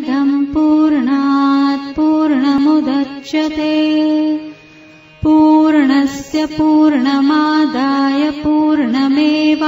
इदम् पूर्णात् पूर्णस्य पूर्णमादाय पूर्णमेवावशिष्यते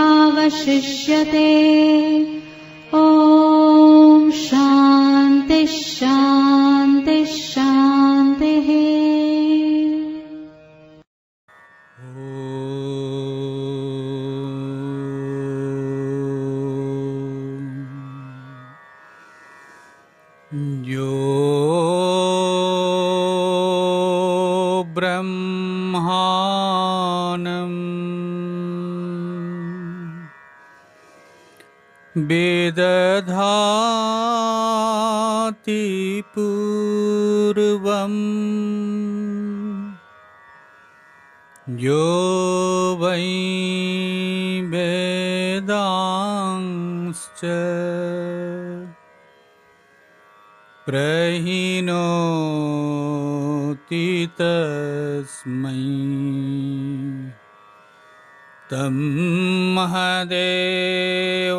देवमात्मबुद्ध्यप्रकाशम्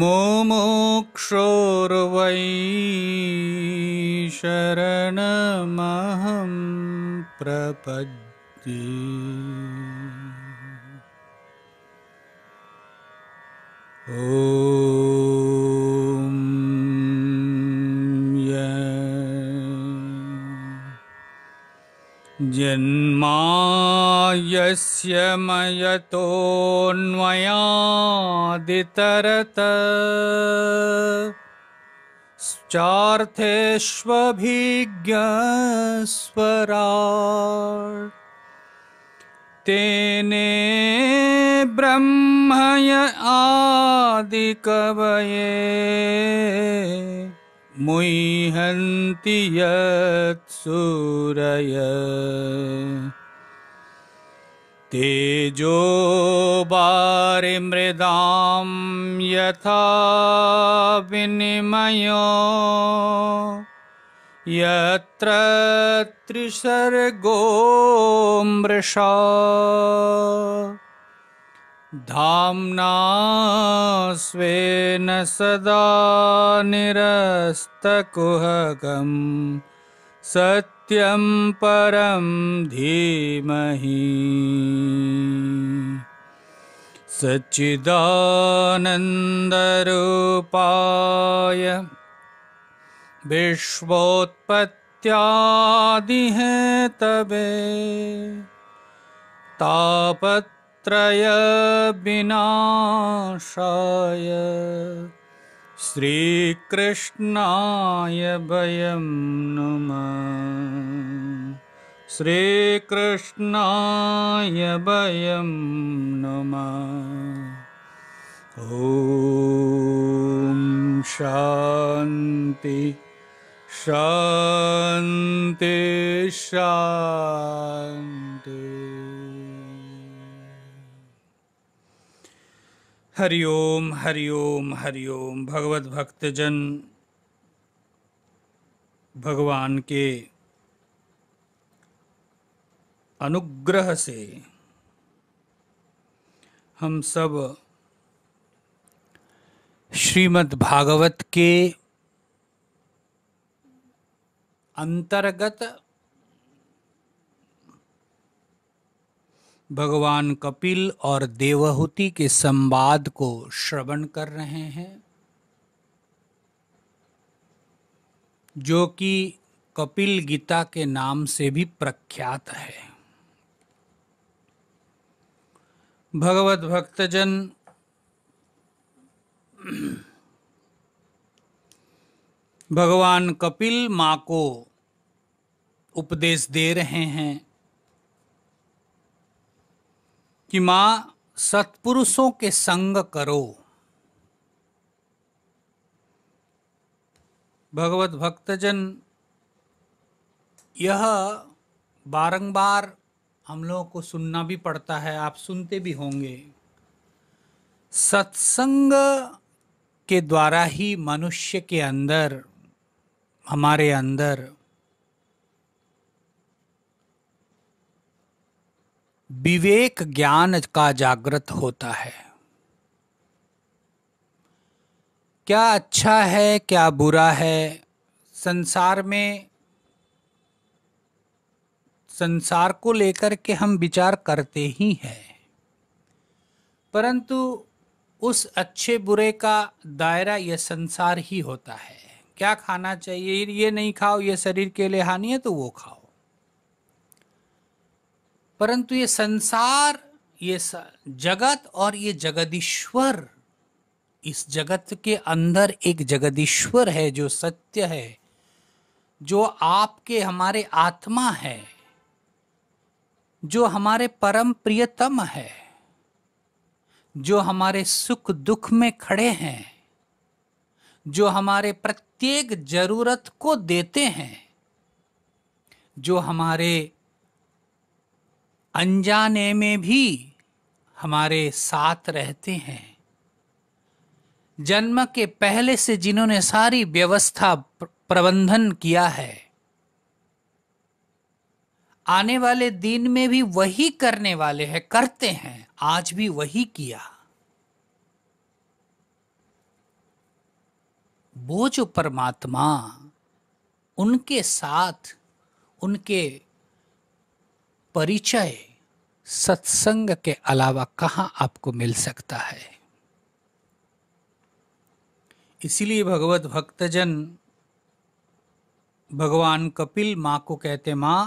मोमुक्षोर्वैशरणमहं प्रपद्य यन्मायस्य मयतोऽन्वयादितरत चार्थेष्वभिज्ञस्वरा तेने ब्रह्मय आदिकवये मुह्यन्ति यत्सूरय ते जो वारिमृदां यथा विनिमयो यत्र त्रिसर्गो मृषा धाम्ना स्वेन सदा निरस्तकुहकम् सत्यं परं धीमहि सच्चिदानन्दरूपाय विश्वोत्पत्यादिह तापत् वयं शय श्रीकृष्णाय वयं नमः ॐ शान्ति शान्ति शान्ति हरिओम हरिओम हरिओम भगवत भक्तजन भगवान के अनुग्रह से हम सब श्रीमद् भागवत के अंतर्गत भगवान कपिल और देवहूति के संवाद को श्रवण कर रहे हैं जो कि कपिल गीता के नाम से भी प्रख्यात है भगवत भक्तजन भगवान कपिल माँ को उपदेश दे रहे हैं कि माँ सत्पुरुषों के संग करो भगवत भक्तजन यह बारंबार हम लोगों को सुनना भी पड़ता है आप सुनते भी होंगे सत्संग के द्वारा ही मनुष्य के अंदर हमारे अंदर विवेक ज्ञान का जागृत होता है क्या अच्छा है क्या बुरा है संसार में संसार को लेकर के हम विचार करते ही हैं परंतु उस अच्छे बुरे का दायरा यह संसार ही होता है क्या खाना चाहिए ये नहीं खाओ ये शरीर के लिए हानि है तो वो खाओ परंतु ये संसार ये जगत और ये जगदीश्वर इस जगत के अंदर एक जगदीश्वर है जो सत्य है जो आपके हमारे आत्मा है जो हमारे परम प्रियतम है जो हमारे सुख दुख में खड़े हैं जो हमारे प्रत्येक जरूरत को देते हैं जो हमारे अनजाने में भी हमारे साथ रहते हैं जन्म के पहले से जिन्होंने सारी व्यवस्था प्रबंधन किया है आने वाले दिन में भी वही करने वाले हैं करते हैं आज भी वही किया वो जो परमात्मा उनके साथ उनके परिचय सत्संग के अलावा कहाँ आपको मिल सकता है इसलिए भगवत भक्तजन भगवान कपिल माँ को कहते माँ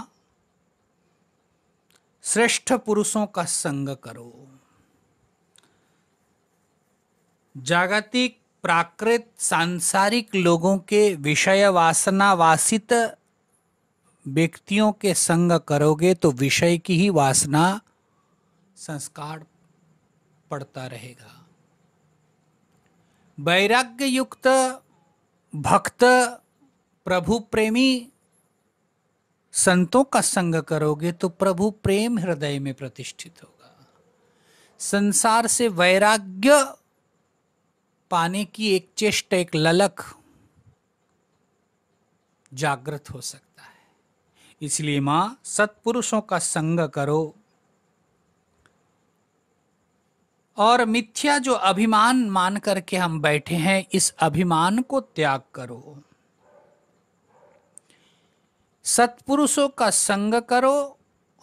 श्रेष्ठ पुरुषों का संग करो जागतिक प्राकृत सांसारिक लोगों के विषय वासना वासित व्यक्तियों के संग करोगे तो विषय की ही वासना संस्कार पड़ता रहेगा वैराग्य युक्त भक्त प्रभु प्रेमी संतों का संग करोगे तो प्रभु प्रेम हृदय में प्रतिष्ठित होगा संसार से वैराग्य पाने की एक चेष्ट एक ललक जागृत हो सकता है इसलिए मां सत्पुरुषों का संग करो और मिथ्या जो अभिमान मान करके हम बैठे हैं इस अभिमान को त्याग करो सत्पुरुषों का संग करो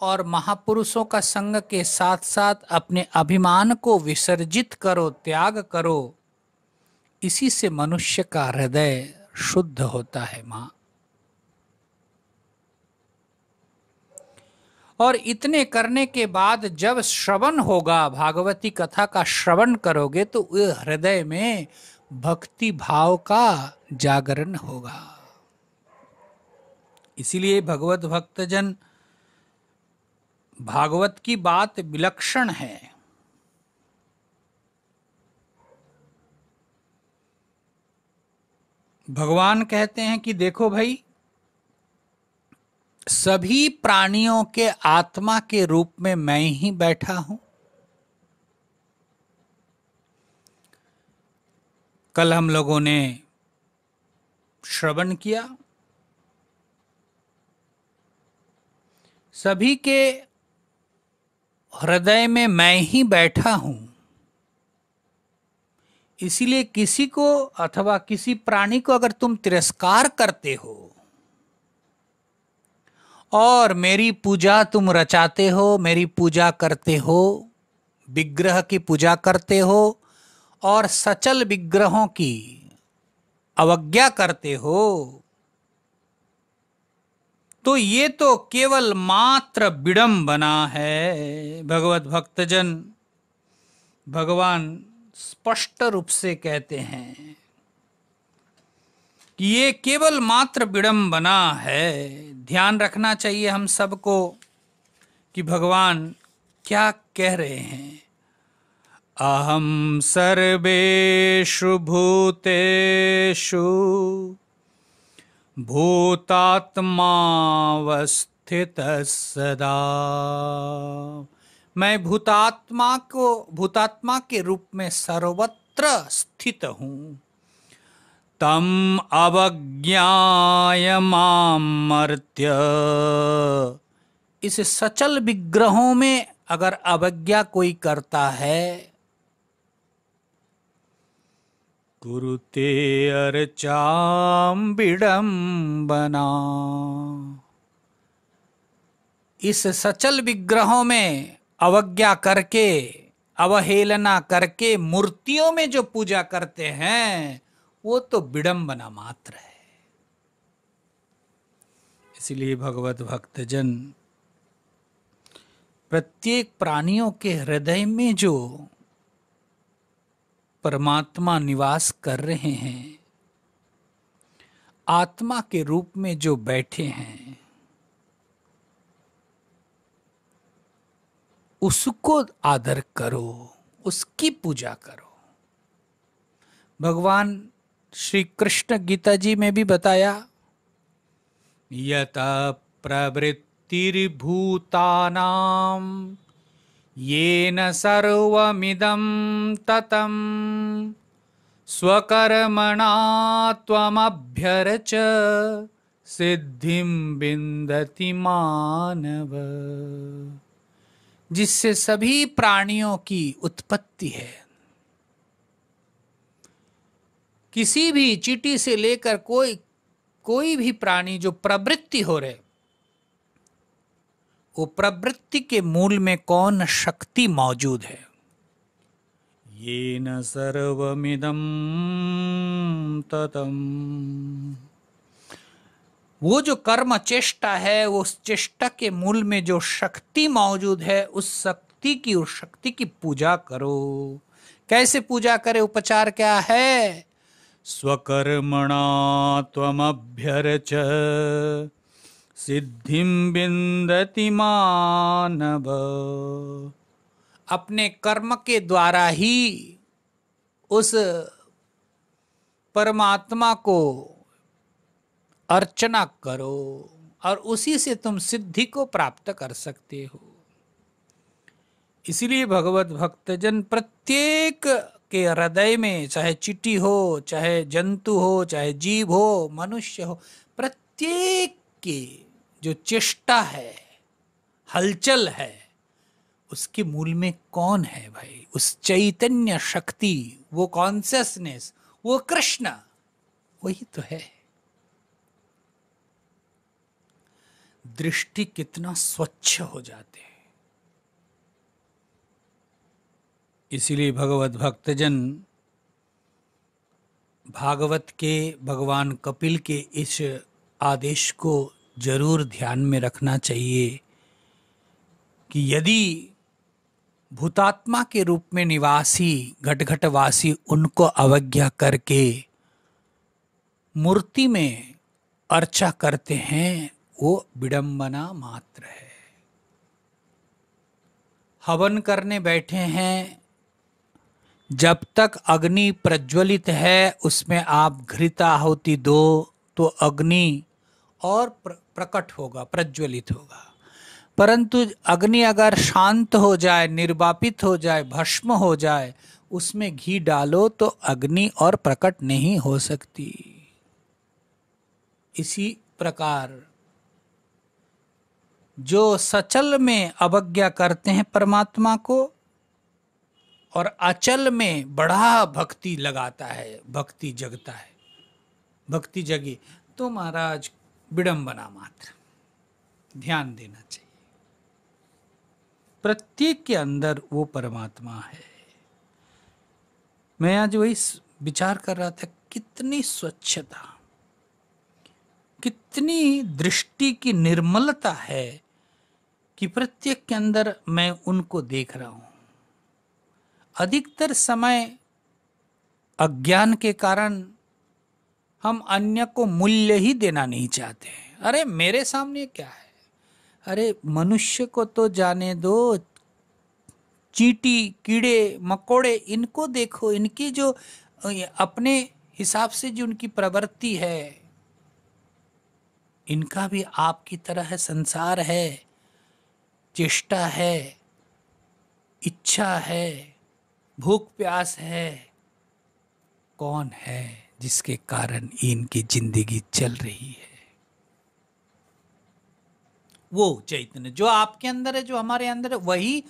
और महापुरुषों का संग के साथ साथ अपने अभिमान को विसर्जित करो त्याग करो इसी से मनुष्य का हृदय शुद्ध होता है माँ और इतने करने के बाद जब श्रवण होगा भागवती कथा का श्रवण करोगे तो हृदय में भक्ति भाव का जागरण होगा इसीलिए भगवत भक्तजन भागवत की बात विलक्षण है भगवान कहते हैं कि देखो भाई सभी प्राणियों के आत्मा के रूप में मैं ही बैठा हूं कल हम लोगों ने श्रवण किया सभी के हृदय में मैं ही बैठा हूं इसीलिए किसी को अथवा किसी प्राणी को अगर तुम तिरस्कार करते हो और मेरी पूजा तुम रचाते हो मेरी पूजा करते हो विग्रह की पूजा करते हो और सचल विग्रहों की अवज्ञा करते हो तो ये तो केवल मात्र विडंबना है भगवत भक्तजन भगवान स्पष्ट रूप से कहते हैं कि ये केवल मात्र विडम्बना है ध्यान रखना चाहिए हम सबको कि भगवान क्या कह रहे हैं अहम सर्वेशु भूतेषु भूतात्मावस्थित सदा मैं भूतात्मा को भूतात्मा के रूप में सर्वत्र स्थित हूँ तम अवज्ञा मर्त्य इस सचल विग्रहों में अगर अवज्ञा कोई करता है कुरुते अर्चाम विडम्बना इस सचल विग्रहों में अवज्ञा करके अवहेलना करके मूर्तियों में जो पूजा करते हैं वो तो विडंबना मात्र है इसलिए भगवत भक्तजन प्रत्येक प्राणियों के हृदय में जो परमात्मा निवास कर रहे हैं आत्मा के रूप में जो बैठे हैं उसको आदर करो उसकी पूजा करो भगवान श्री कृष्ण गीता जी में भी बताया यत प्रवृत्तिर्भूतानाम येन सर्वमिदं ततं स्वकर्मणा त्वमभ्यरच बिंदति मानव जिससे सभी प्राणियों की उत्पत्ति है किसी भी चीटी से लेकर कोई कोई भी प्राणी जो प्रवृत्ति हो रहे वो प्रवृत्ति के मूल में कौन शक्ति मौजूद है ये न सर्वमिदम ततम वो जो कर्म चेष्टा है वो चेष्टा के मूल में जो शक्ति मौजूद है उस शक्ति की उस शक्ति की पूजा करो कैसे पूजा करे उपचार क्या है स्वर्मणाभ्यरच सिद्धि बिंदति मानव अपने कर्म के द्वारा ही उस परमात्मा को अर्चना करो और उसी से तुम सिद्धि को प्राप्त कर सकते हो इसलिए भगवत भक्तजन प्रत्येक के हृदय में चाहे चिट्ठी हो चाहे जंतु हो चाहे जीव हो मनुष्य हो प्रत्येक की जो चेष्टा है हलचल है उसके मूल में कौन है भाई उस चैतन्य शक्ति वो कॉन्सियसनेस वो कृष्ण वही तो है दृष्टि कितना स्वच्छ हो जाता इसलिए भगवत भक्तजन भागवत के भगवान कपिल के इस आदेश को जरूर ध्यान में रखना चाहिए कि यदि भूतात्मा के रूप में निवासी घटघटवासी उनको अवज्ञा करके मूर्ति में अर्चा करते हैं वो विडंबना मात्र है हवन करने बैठे हैं जब तक अग्नि प्रज्वलित है उसमें आप घृत आहुति दो तो अग्नि और प्रकट होगा प्रज्वलित होगा परंतु अग्नि अगर शांत हो जाए निर्वापित हो जाए भस्म हो जाए उसमें घी डालो तो अग्नि और प्रकट नहीं हो सकती इसी प्रकार जो सचल में अवज्ञा करते हैं परमात्मा को और अचल में बड़ा भक्ति लगाता है भक्ति जगता है भक्ति जगी तो महाराज विडंबना मात्र ध्यान देना चाहिए प्रत्येक के अंदर वो परमात्मा है मैं आज वही विचार कर रहा था कितनी स्वच्छता कितनी दृष्टि की निर्मलता है कि प्रत्येक के अंदर मैं उनको देख रहा हूं अधिकतर समय अज्ञान के कारण हम अन्य को मूल्य ही देना नहीं चाहते हैं अरे मेरे सामने क्या है अरे मनुष्य को तो जाने दो चीटी कीड़े मकोड़े इनको देखो इनकी जो अपने हिसाब से जो उनकी प्रवृत्ति है इनका भी आपकी तरह है संसार है चेष्टा है इच्छा है भूख प्यास है कौन है जिसके कारण इनकी जिंदगी चल रही है वो चैतन्य जो आपके अंदर है जो हमारे अंदर है वही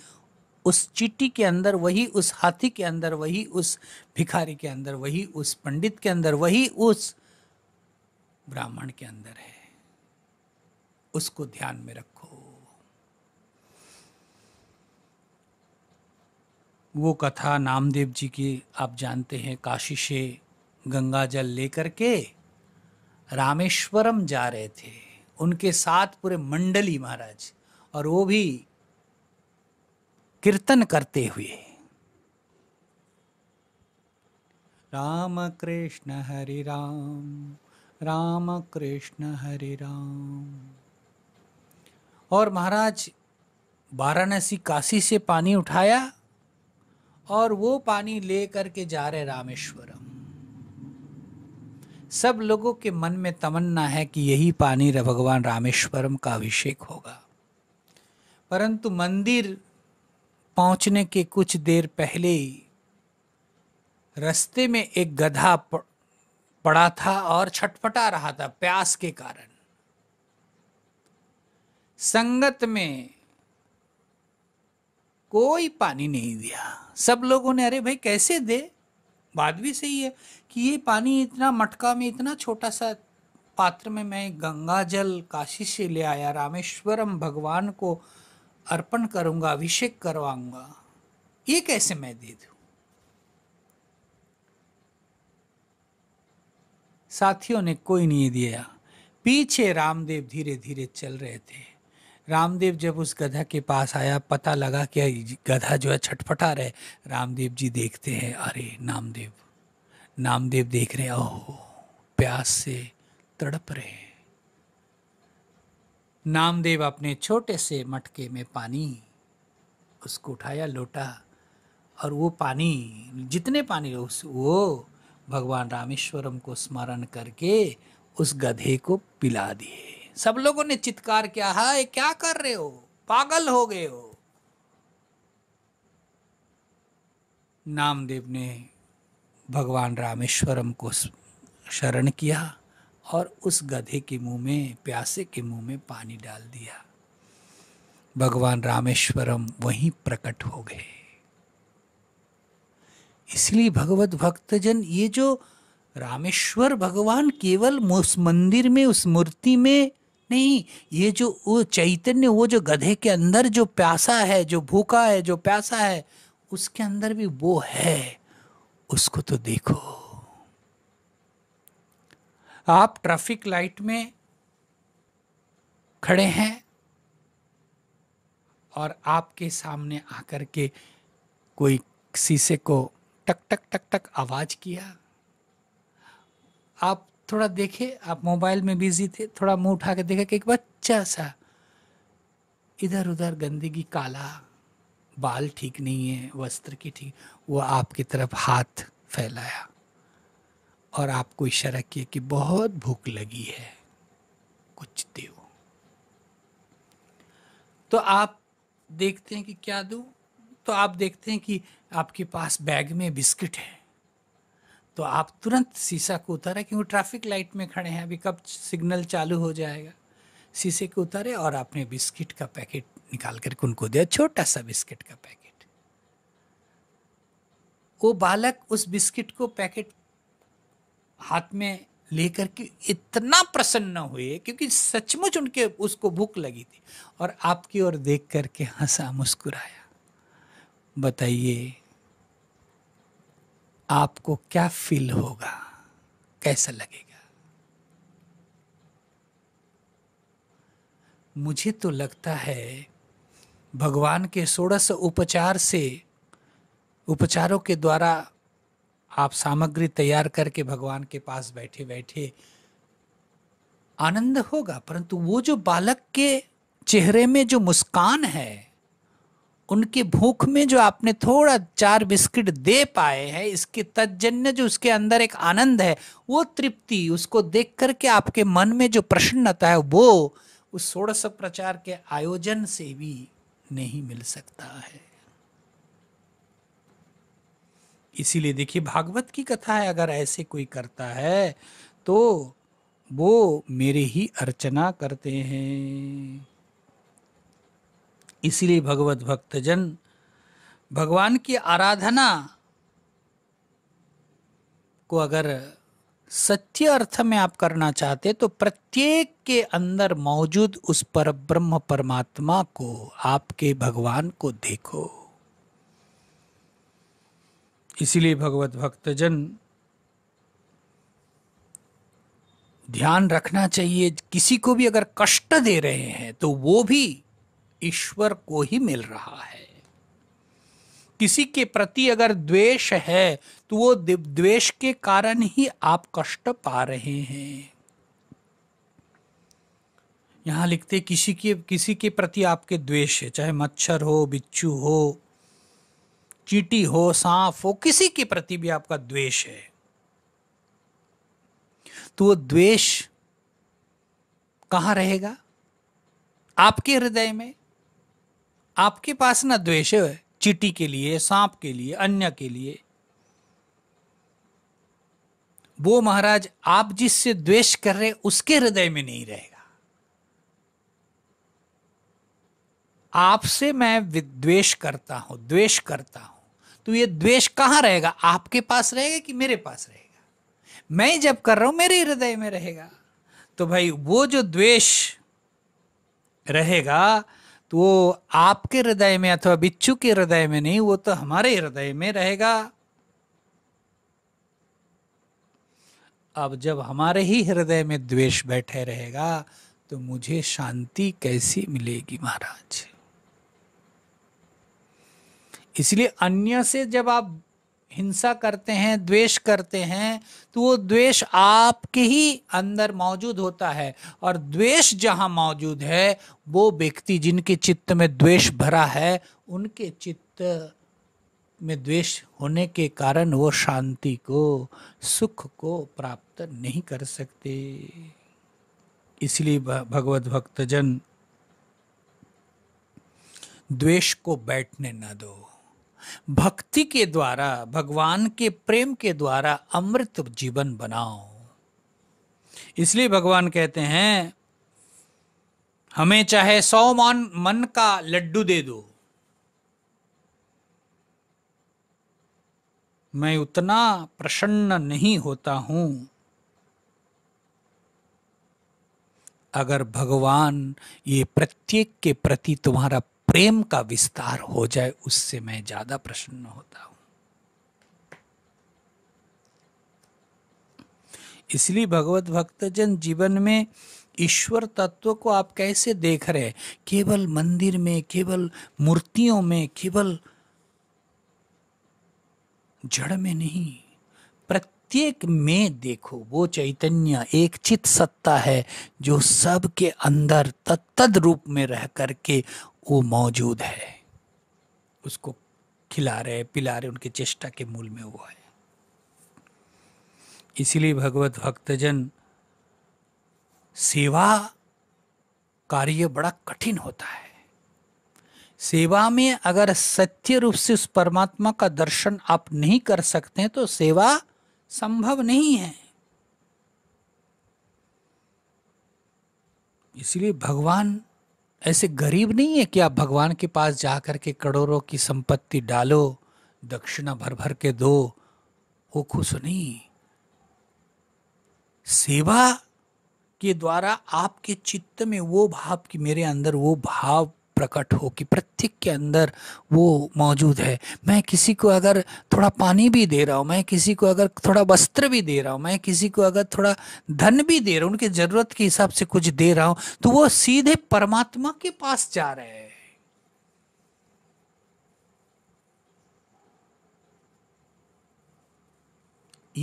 उस चिट्ठी के अंदर वही उस हाथी के अंदर वही उस भिखारी के अंदर वही उस पंडित के अंदर वही उस ब्राह्मण के अंदर है उसको ध्यान में रखो वो कथा नामदेव जी की आप जानते हैं काशी से गंगा जल लेकर के रामेश्वरम जा रहे थे उनके साथ पूरे मंडली महाराज और वो भी कीर्तन करते हुए राम कृष्ण हरि राम राम कृष्ण हरि राम और महाराज वाराणसी काशी से पानी उठाया और वो पानी ले करके जा रहे रामेश्वरम सब लोगों के मन में तमन्ना है कि यही पानी भगवान रामेश्वरम का अभिषेक होगा परंतु मंदिर पहुंचने के कुछ देर पहले ही रस्ते में एक गधा पड़ा था और छटपटा रहा था प्यास के कारण संगत में कोई पानी नहीं दिया सब लोगों ने अरे भाई कैसे दे बात भी सही है कि ये पानी इतना मटका में इतना छोटा सा पात्र में मैं गंगा जल काशी से ले आया रामेश्वरम भगवान को अर्पण करूंगा अभिषेक करवाऊंगा ये कैसे मैं दे दू साथियों ने कोई नहीं दिया पीछे रामदेव धीरे धीरे चल रहे थे रामदेव जब उस गधा के पास आया पता लगा कि गधा जो है छटपटा रहे रामदेव जी देखते हैं अरे नामदेव नामदेव देख रहे हैं ओह प्यास से तड़प रहे हैं नामदेव अपने छोटे से मटके में पानी उसको उठाया लोटा और वो पानी जितने पानी उस वो भगवान रामेश्वरम को स्मरण करके उस गधे को पिला दिए सब लोगों ने चित्कार किया है क्या कर रहे हो पागल हो गए हो नामदेव ने भगवान रामेश्वरम को शरण किया और उस गधे के मुंह में प्यासे के मुंह में पानी डाल दिया भगवान रामेश्वरम वहीं प्रकट हो गए इसलिए भगवत भक्तजन ये जो रामेश्वर भगवान केवल उस मंदिर में उस मूर्ति में नहीं ये जो वो चैतन्य वो जो गधे के अंदर जो प्यासा है जो भूखा है जो प्यासा है उसके अंदर भी वो है उसको तो देखो आप ट्रैफिक लाइट में खड़े हैं और आपके सामने आकर के कोई शीशे को टक टक टक टक आवाज किया आप थोड़ा देखे आप मोबाइल में बिजी थे थोड़ा मुंह उठा के देखा कि एक बच्चा सा इधर उधर गंदगी काला बाल ठीक नहीं है वस्त्र की ठीक वो आपकी तरफ हाथ फैलाया और आपको इशारा किया कि बहुत भूख लगी है कुछ दो तो आप देखते हैं कि क्या दूँ तो आप देखते हैं कि आपके पास बैग में बिस्किट है तो आप तुरंत शीशा को उतारा क्योंकि ट्रैफिक लाइट में खड़े हैं अभी कब सिग्नल चालू हो जाएगा शीशे को उतारे और आपने बिस्किट का पैकेट निकाल करके उनको दिया छोटा सा बिस्किट का पैकेट वो बालक उस बिस्किट को पैकेट हाथ में लेकर के इतना प्रसन्न हुए क्योंकि सचमुच उनके उसको भूख लगी थी और आपकी ओर देख करके हंसा मुस्कुराया बताइए आपको क्या फील होगा कैसा लगेगा मुझे तो लगता है भगवान के षोड़श उपचार से उपचारों के द्वारा आप सामग्री तैयार करके भगवान के पास बैठे बैठे आनंद होगा परंतु वो जो बालक के चेहरे में जो मुस्कान है उनकी भूख में जो आपने थोड़ा चार बिस्किट दे पाए हैं इसके तजन्य जो उसके अंदर एक आनंद है वो तृप्ति उसको देख करके आपके मन में जो प्रसन्नता है वो उस षोड़श प्रचार के आयोजन से भी नहीं मिल सकता है इसीलिए देखिए भागवत की कथा है अगर ऐसे कोई करता है तो वो मेरे ही अर्चना करते हैं इसलिए भगवत भक्तजन भगवान की आराधना को अगर सत्य अर्थ में आप करना चाहते तो प्रत्येक के अंदर मौजूद उस पर ब्रह्म परमात्मा को आपके भगवान को देखो इसीलिए भगवत भक्तजन ध्यान रखना चाहिए किसी को भी अगर कष्ट दे रहे हैं तो वो भी ईश्वर को ही मिल रहा है किसी के प्रति अगर द्वेष है तो वो द्वेष के कारण ही आप कष्ट पा रहे हैं यहां लिखते किसी के किसी के प्रति आपके द्वेष है चाहे मच्छर हो बिच्छू हो चीटी हो सांप हो किसी के प्रति भी आपका द्वेष है तो वो द्वेष कहां रहेगा आपके हृदय में आपके पास ना द्वेष है चीटी के लिए सांप के लिए अन्य के लिए वो महाराज आप जिससे द्वेष कर रहे उसके हृदय में नहीं रहेगा आपसे मैं द्वेष करता हूं द्वेष करता हूं तो ये द्वेष कहां रहेगा आपके पास रहेगा कि मेरे पास रहेगा मैं जब कर रहा हूं मेरे हृदय में रहेगा तो भाई वो जो द्वेष रहेगा तो वो आपके हृदय में अथवा बिच्छू के हृदय में नहीं वो तो हमारे हृदय में रहेगा अब जब हमारे ही हृदय में द्वेष बैठे रहेगा तो मुझे शांति कैसी मिलेगी महाराज इसलिए अन्य से जब आप हिंसा करते हैं द्वेष करते हैं तो वो द्वेष आपके ही अंदर मौजूद होता है और द्वेष जहाँ मौजूद है वो व्यक्ति जिनके चित्त में द्वेष भरा है उनके चित्त में द्वेष होने के कारण वो शांति को सुख को प्राप्त नहीं कर सकते इसलिए भगवत भक्तजन द्वेष को बैठने न दो भक्ति के द्वारा भगवान के प्रेम के द्वारा अमृत जीवन बनाओ इसलिए भगवान कहते हैं हमें चाहे सौ मान मन का लड्डू दे दो मैं उतना प्रसन्न नहीं होता हूं अगर भगवान ये प्रत्येक के प्रति तुम्हारा प्रेम का विस्तार हो जाए उससे मैं ज़्यादा प्रसन्न होता हूं इसलिए भगवत भक्तजन जीवन में ईश्वर तत्व को आप कैसे देख रहे हैं केवल मंदिर में केवल मूर्तियों में केवल जड़ में नहीं प्रत्येक में देखो वो चैतन्य एक चित सत्ता है जो सबके अंदर तत्द रूप में रह करके वो मौजूद है उसको खिला रहे पिला रहे उनके चेष्टा के मूल में हुआ है इसीलिए भगवत भक्तजन सेवा कार्य बड़ा कठिन होता है सेवा में अगर सत्य रूप से उस परमात्मा का दर्शन आप नहीं कर सकते तो सेवा संभव नहीं है इसलिए भगवान ऐसे गरीब नहीं है कि आप भगवान के पास जा कर के करोड़ों की संपत्ति डालो दक्षिणा भर भर के दो वो खुश नहीं सेवा के द्वारा आपके चित्त में वो भाव कि मेरे अंदर वो भाव प्रकट हो कि प्रत्येक के अंदर वो मौजूद है मैं किसी को अगर थोड़ा पानी भी दे रहा हूँ मैं किसी को अगर थोड़ा वस्त्र भी दे रहा हूँ मैं किसी को अगर थोड़ा धन भी दे रहा हूँ उनकी ज़रूरत के हिसाब से कुछ दे रहा हूँ तो वो सीधे परमात्मा के पास जा रहे हैं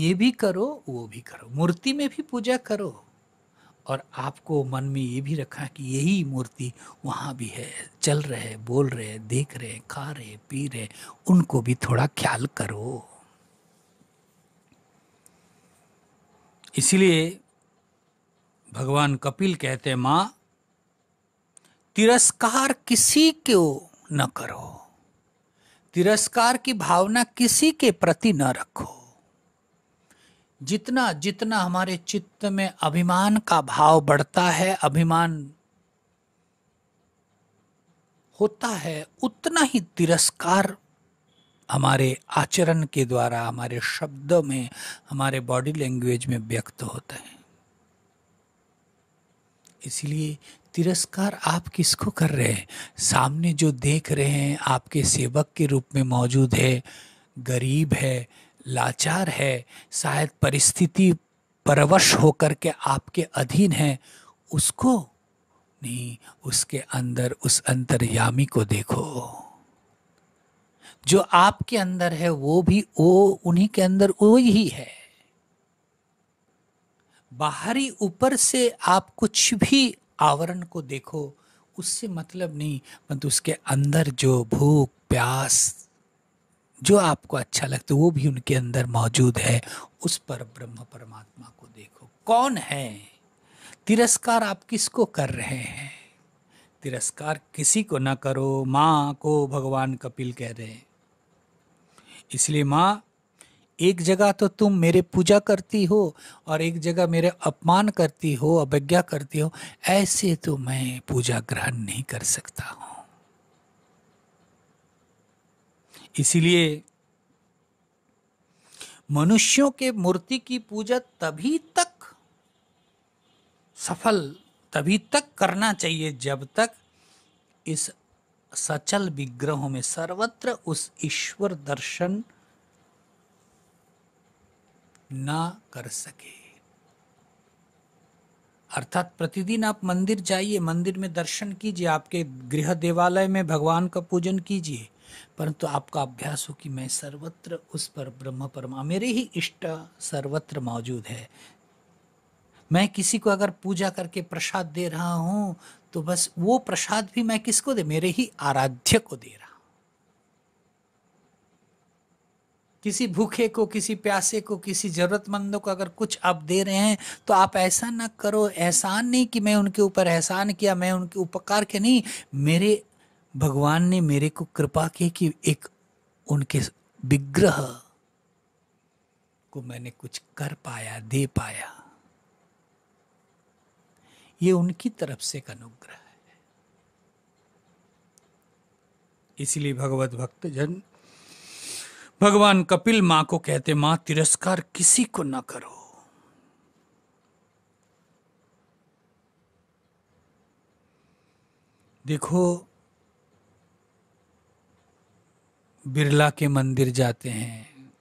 ये भी करो वो भी करो मूर्ति में भी पूजा करो और आपको मन में ये भी रखा कि यही मूर्ति वहाँ भी है चल रहे बोल रहे देख रहे खा रहे पी रहे उनको भी थोड़ा ख्याल करो इसलिए भगवान कपिल कहते माँ तिरस्कार किसी को न करो तिरस्कार की भावना किसी के प्रति न रखो जितना जितना हमारे चित्त में अभिमान का भाव बढ़ता है अभिमान होता है उतना ही तिरस्कार हमारे आचरण के द्वारा हमारे शब्दों में हमारे बॉडी लैंग्वेज में व्यक्त होता है इसलिए तिरस्कार आप किसको कर रहे हैं सामने जो देख रहे हैं आपके सेवक के रूप में मौजूद है गरीब है लाचार है शायद परिस्थिति परवश होकर के आपके अधीन है उसको नहीं उसके अंदर उस अंतर्यामी को देखो जो आपके अंदर है वो भी वो उन्हीं के अंदर वो ही है बाहरी ऊपर से आप कुछ भी आवरण को देखो उससे मतलब नहीं परंतु उसके अंदर जो भूख प्यास जो आपको अच्छा लगता है वो भी उनके अंदर मौजूद है उस पर ब्रह्म परमात्मा को देखो कौन है तिरस्कार आप किसको कर रहे हैं तिरस्कार किसी को ना करो माँ को भगवान कपिल कह रहे हैं इसलिए माँ एक जगह तो तुम मेरे पूजा करती हो और एक जगह मेरे अपमान करती हो अवज्ञा करती हो ऐसे तो मैं पूजा ग्रहण नहीं कर सकता हूँ इसीलिए मनुष्यों के मूर्ति की पूजा तभी तक सफल तभी तक करना चाहिए जब तक इस सचल विग्रहों में सर्वत्र उस ईश्वर दर्शन ना कर सके अर्थात प्रतिदिन आप मंदिर जाइए मंदिर में दर्शन कीजिए आपके गृह देवालय में भगवान का पूजन कीजिए परंतु आपका अभ्यास हो कि मैं सर्वत्र उस पर ब्रह्म परमा मेरे ही इष्ट सर्वत्र मौजूद है मैं किसी को अगर पूजा करके प्रसाद दे रहा हूं तो बस वो प्रसाद भी मैं किसको दे मेरे ही आराध्य को दे रहा हूँ किसी भूखे को किसी प्यासे को किसी ज़रूरतमंदों को अगर कुछ आप दे रहे हैं तो आप ऐसा ना करो एहसान नहीं कि मैं उनके ऊपर एहसान किया मैं उनके उपकार के नहीं मेरे भगवान ने मेरे को कृपा की कि एक उनके विग्रह को मैंने कुछ कर पाया दे पाया ये उनकी तरफ से एक अनुग्रह है इसलिए भगवत भक्त जन भगवान कपिल मां को कहते मां तिरस्कार किसी को ना करो देखो बिरला के मंदिर जाते हैं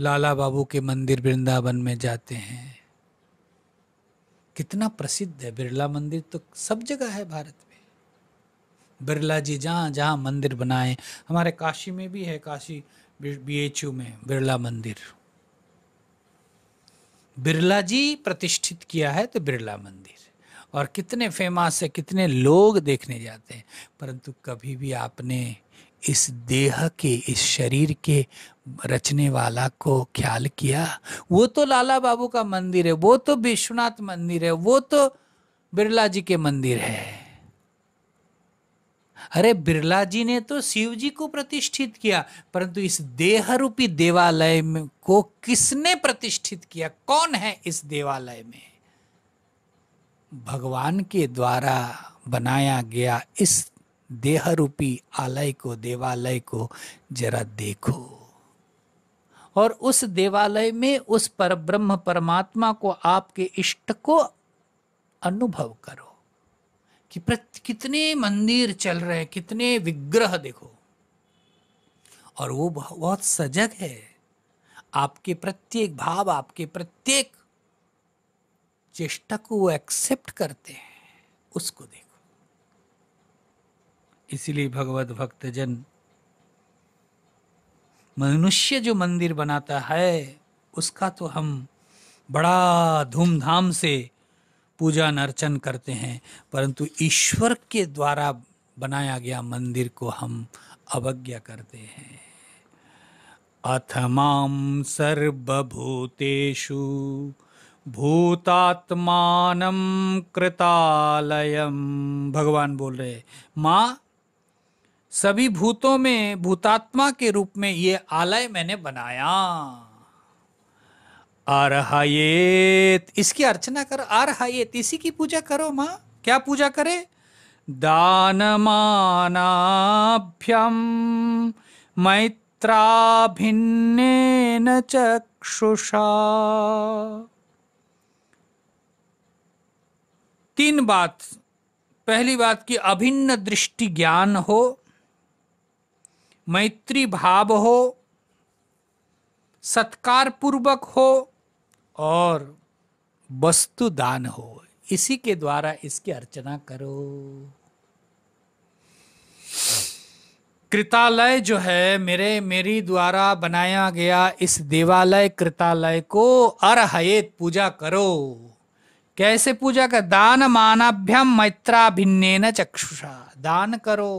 लाला बाबू के मंदिर वृंदावन में जाते हैं कितना प्रसिद्ध है बिरला मंदिर तो सब जगह है भारत में बिरला जी जहाँ जहाँ मंदिर बनाए हमारे काशी में भी है काशी बी एच यू में बिरला मंदिर बिरला जी प्रतिष्ठित किया है तो बिरला मंदिर और कितने फेमस है कितने लोग देखने जाते हैं परंतु कभी भी आपने इस देह के इस शरीर के रचने वाला को ख्याल किया वो तो लाला बाबू का मंदिर है वो तो विश्वनाथ मंदिर है वो तो बिरला जी के मंदिर है अरे बिरला जी ने तो शिव जी को प्रतिष्ठित किया परंतु इस देह रूपी देवालय को किसने प्रतिष्ठित किया कौन है इस देवालय में भगवान के द्वारा बनाया गया इस देह रूपी आलय को देवालय को जरा देखो और उस देवालय में उस पर ब्रह्म परमात्मा को आपके इष्ट को अनुभव करो कि कितने मंदिर चल रहे हैं कितने विग्रह देखो और वो बहुत सजग है आपके प्रत्येक भाव आपके प्रत्येक चेष्टा को वो एक्सेप्ट करते हैं उसको देखो इसलिए भगवत भक्तजन मनुष्य जो मंदिर बनाता है उसका तो हम बड़ा धूमधाम से पूजा अर्चन करते हैं परंतु ईश्वर के द्वारा बनाया गया मंदिर को हम अवज्ञा करते हैं अथमा सर्वभूतेषु भूतात्मान कृतालयम भगवान बोल रहे माँ सभी भूतों में भूतात्मा के रूप में ये आलय मैंने बनाया ये इसकी अर्चना करो ये इसी की पूजा करो माँ क्या पूजा करे दान मानाभ्यम मैत्राभिन्न चक्षुषा तीन बात पहली बात की अभिन्न दृष्टि ज्ञान हो मैत्री भाव हो सत्कार पूर्वक हो और वस्तु दान हो इसी के द्वारा इसकी अर्चना करो कृतालय जो है मेरे मेरी द्वारा बनाया गया इस देवालय कृतालय को अरहयेत पूजा करो कैसे पूजा कर दान मानाभ्यम मैत्राभिन्न चक्षुषा दान करो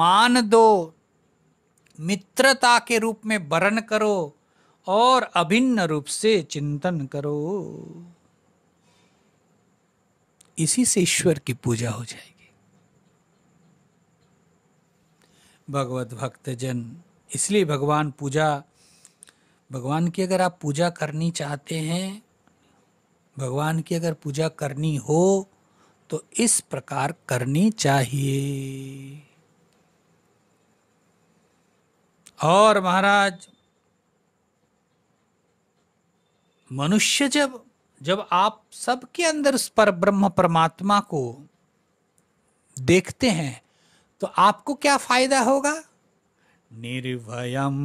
मान दो मित्रता के रूप में वरण करो और अभिन्न रूप से चिंतन करो इसी से ईश्वर की पूजा हो जाएगी भगवत भक्त जन इसलिए भगवान पूजा भगवान की अगर आप पूजा करनी चाहते हैं भगवान की अगर पूजा करनी हो तो इस प्रकार करनी चाहिए और महाराज मनुष्य जब जब आप सबके अंदर उस पर ब्रह्म परमात्मा को देखते हैं तो आपको क्या फायदा होगा निर्भयम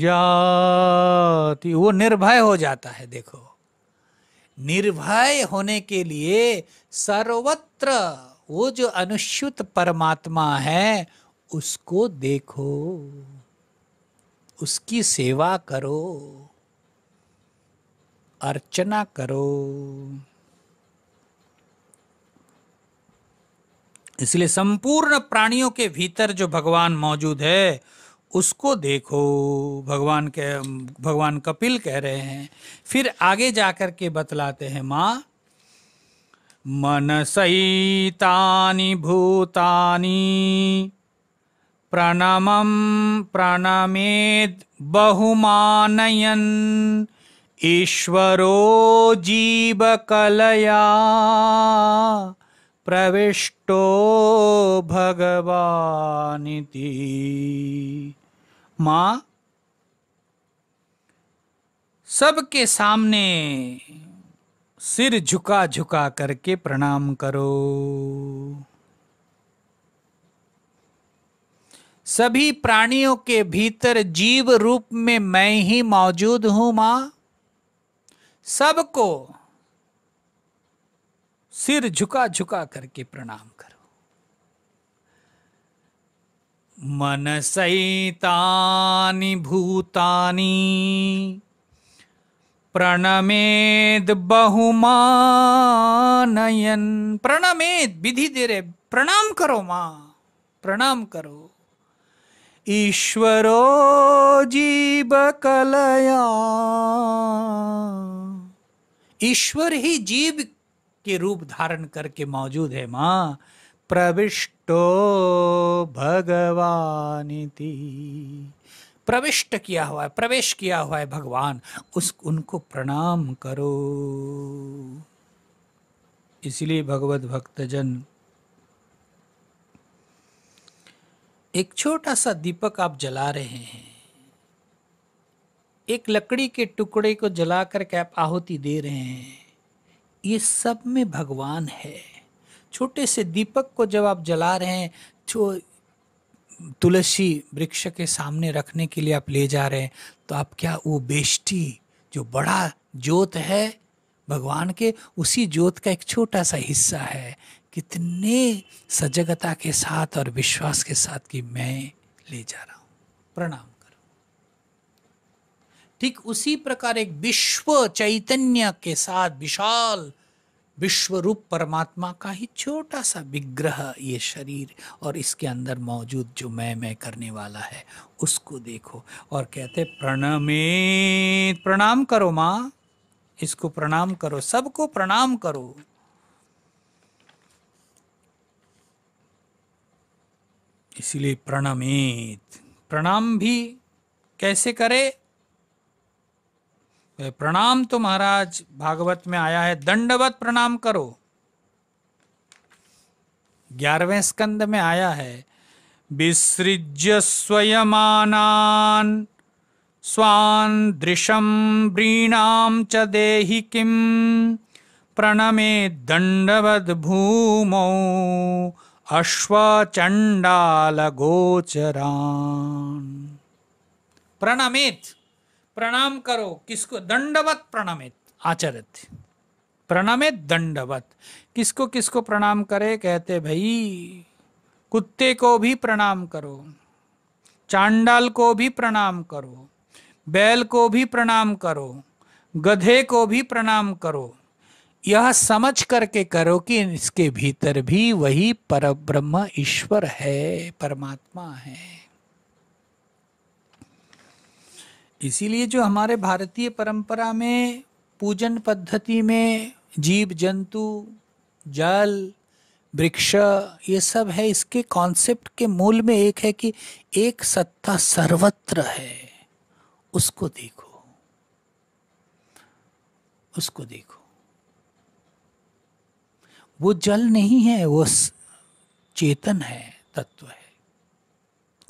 जाति वो निर्भय हो जाता है देखो निर्भय होने के लिए सर्वत्र वो जो अनुष्युत परमात्मा है उसको देखो उसकी सेवा करो अर्चना करो इसलिए संपूर्ण प्राणियों के भीतर जो भगवान मौजूद है उसको देखो भगवान के भगवान कपिल कह रहे हैं फिर आगे जाकर के बतलाते हैं माँ मनसैतानि भूतानी प्रणमं प्रणमेद बहुमानयन ईश्वरो जीवकलया प्रविष्टो भगवानिति माँ सबके सामने सिर झुका झुका करके प्रणाम करो सभी प्राणियों के भीतर जीव रूप में मैं ही मौजूद हूं मां सबको सिर झुका झुका करके प्रणाम करो मन सैतानी भूतानी प्रणमेद बहुमानयन प्रणमेद विधि दे रहे प्रणाम करो मां प्रणाम करो ईश्वरो कलया ईश्वर ही जीव के रूप धारण करके मौजूद है मां प्रविष्टो भगवानिति प्रविष्ट किया हुआ है प्रवेश किया हुआ है भगवान उस उनको प्रणाम करो इसलिए भगवत भक्तजन एक छोटा सा दीपक आप जला रहे हैं एक लकड़ी के टुकड़े को जला करके आप आहुति दे रहे हैं ये सब में भगवान है छोटे से दीपक को जब आप जला रहे हैं जो तो तुलसी वृक्ष के सामने रखने के लिए आप ले जा रहे हैं तो आप क्या वो बेष्टी जो बड़ा ज्योत है भगवान के उसी ज्योत का एक छोटा सा हिस्सा है कितने सजगता के साथ और विश्वास के साथ कि मैं ले जा रहा हूँ प्रणाम करो ठीक उसी प्रकार एक विश्व चैतन्य के साथ विशाल विश्व रूप परमात्मा का ही छोटा सा विग्रह ये शरीर और इसके अंदर मौजूद जो मैं मैं करने वाला है उसको देखो और कहते प्रणमे प्रणाम करो माँ इसको प्रणाम करो सबको प्रणाम करो इसीलिए प्रणमेत प्रणाम भी कैसे करे प्रणाम तो महाराज भागवत में आया है दंडवत प्रणाम करो ग्यारहवें स्कंद में आया है विसृज्य स्वयं स्वान् दृशम व्रीणाम च दे किम प्रणमे दंडवत भूमौ गोचरान प्रणमित प्रणाम करो किसको दंडवत प्रणमित आचरित प्रणमित दंडवत किसको किसको प्रणाम करे कहते भाई कुत्ते को भी प्रणाम करो चांडाल को भी प्रणाम करो बैल को भी प्रणाम करो गधे को भी प्रणाम करो यह समझ करके करो कि इसके भीतर भी वही पर ब्रह्म ईश्वर है परमात्मा है इसीलिए जो हमारे भारतीय परंपरा में पूजन पद्धति में जीव जंतु जल वृक्ष ये सब है इसके कॉन्सेप्ट के मूल में एक है कि एक सत्ता सर्वत्र है उसको देखो उसको देखो वो जल नहीं है वो चेतन है तत्व है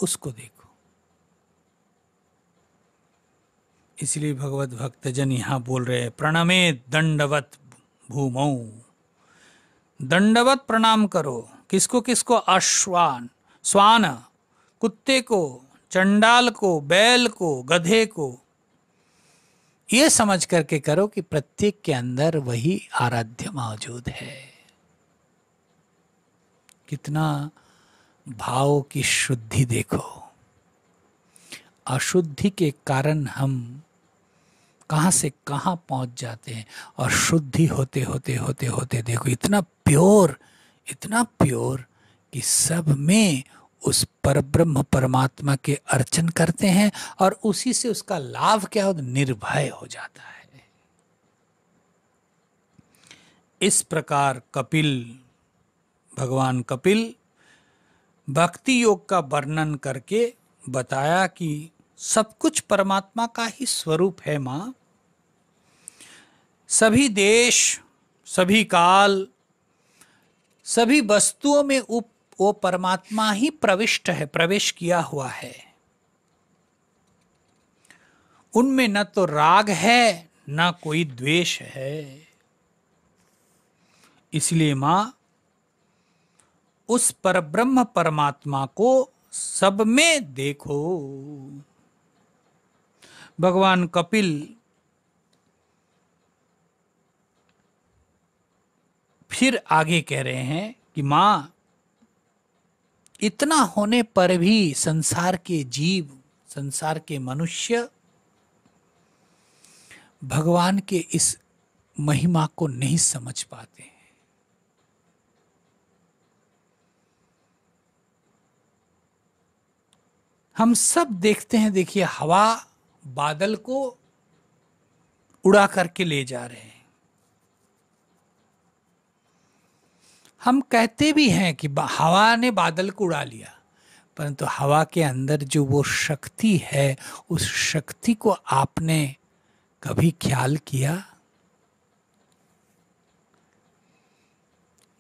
उसको देखो इसलिए भगवत भक्तजन यहां बोल रहे हैं प्रणमे दंडवत भूमौ दंडवत प्रणाम करो किसको किसको अश्वान स्वान कुत्ते को चंडाल को बैल को गधे को ये समझ करके करो कि प्रत्येक के अंदर वही आराध्य मौजूद है कितना भाव की शुद्धि देखो अशुद्धि के कारण हम कहाँ से कहाँ पहुँच जाते हैं और शुद्धि होते होते होते होते देखो इतना प्योर इतना प्योर कि सब में उस परब्रह्म परमात्मा के अर्चन करते हैं और उसी से उसका लाभ क्या हो निर्भय हो जाता है इस प्रकार कपिल भगवान कपिल भक्ति योग का वर्णन करके बताया कि सब कुछ परमात्मा का ही स्वरूप है माँ सभी देश सभी काल सभी वस्तुओं में उप वो परमात्मा ही प्रविष्ट है प्रवेश किया हुआ है उनमें न तो राग है न कोई द्वेष है इसलिए मां उस परब्रह्म परमात्मा को सब में देखो भगवान कपिल फिर आगे कह रहे हैं कि मां इतना होने पर भी संसार के जीव संसार के मनुष्य भगवान के इस महिमा को नहीं समझ पाते हम सब देखते हैं देखिए हवा बादल को उड़ा करके ले जा रहे हैं हम कहते भी हैं कि हवा ने बादल को उड़ा लिया परंतु हवा के अंदर जो वो शक्ति है उस शक्ति को आपने कभी ख्याल किया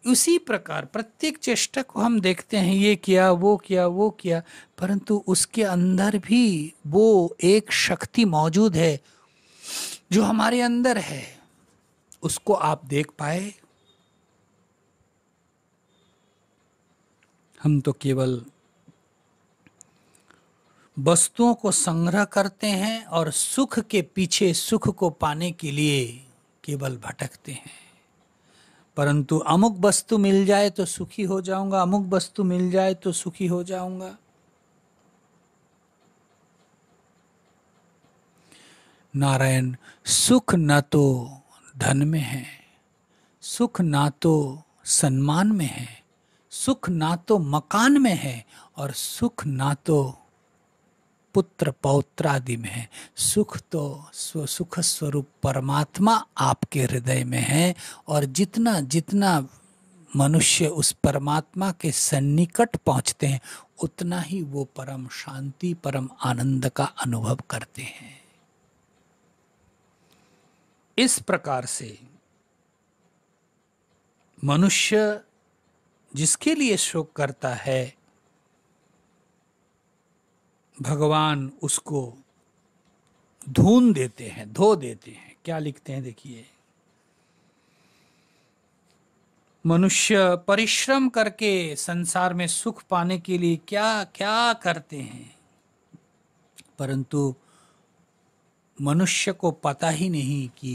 उसी प्रकार प्रत्येक चेष्टा को हम देखते हैं ये किया वो किया वो किया परंतु उसके अंदर भी वो एक शक्ति मौजूद है जो हमारे अंदर है उसको आप देख पाए हम तो केवल वस्तुओं को संग्रह करते हैं और सुख के पीछे सुख को पाने के लिए केवल भटकते हैं परंतु अमुक वस्तु मिल जाए तो सुखी हो जाऊंगा अमुक वस्तु मिल जाए तो सुखी हो जाऊंगा नारायण सुख न तो धन में है सुख ना तो सम्मान में है सुख ना तो मकान में है और सुख ना तो पुत्र पौत्र आदि में है सुख तो सुख स्वरूप परमात्मा आपके हृदय में है और जितना जितना मनुष्य उस परमात्मा के सन्निकट पहुंचते हैं उतना ही वो परम शांति परम आनंद का अनुभव करते हैं इस प्रकार से मनुष्य जिसके लिए शोक करता है भगवान उसको धून देते हैं धो देते हैं क्या लिखते हैं देखिए मनुष्य परिश्रम करके संसार में सुख पाने के लिए क्या क्या करते हैं परंतु मनुष्य को पता ही नहीं कि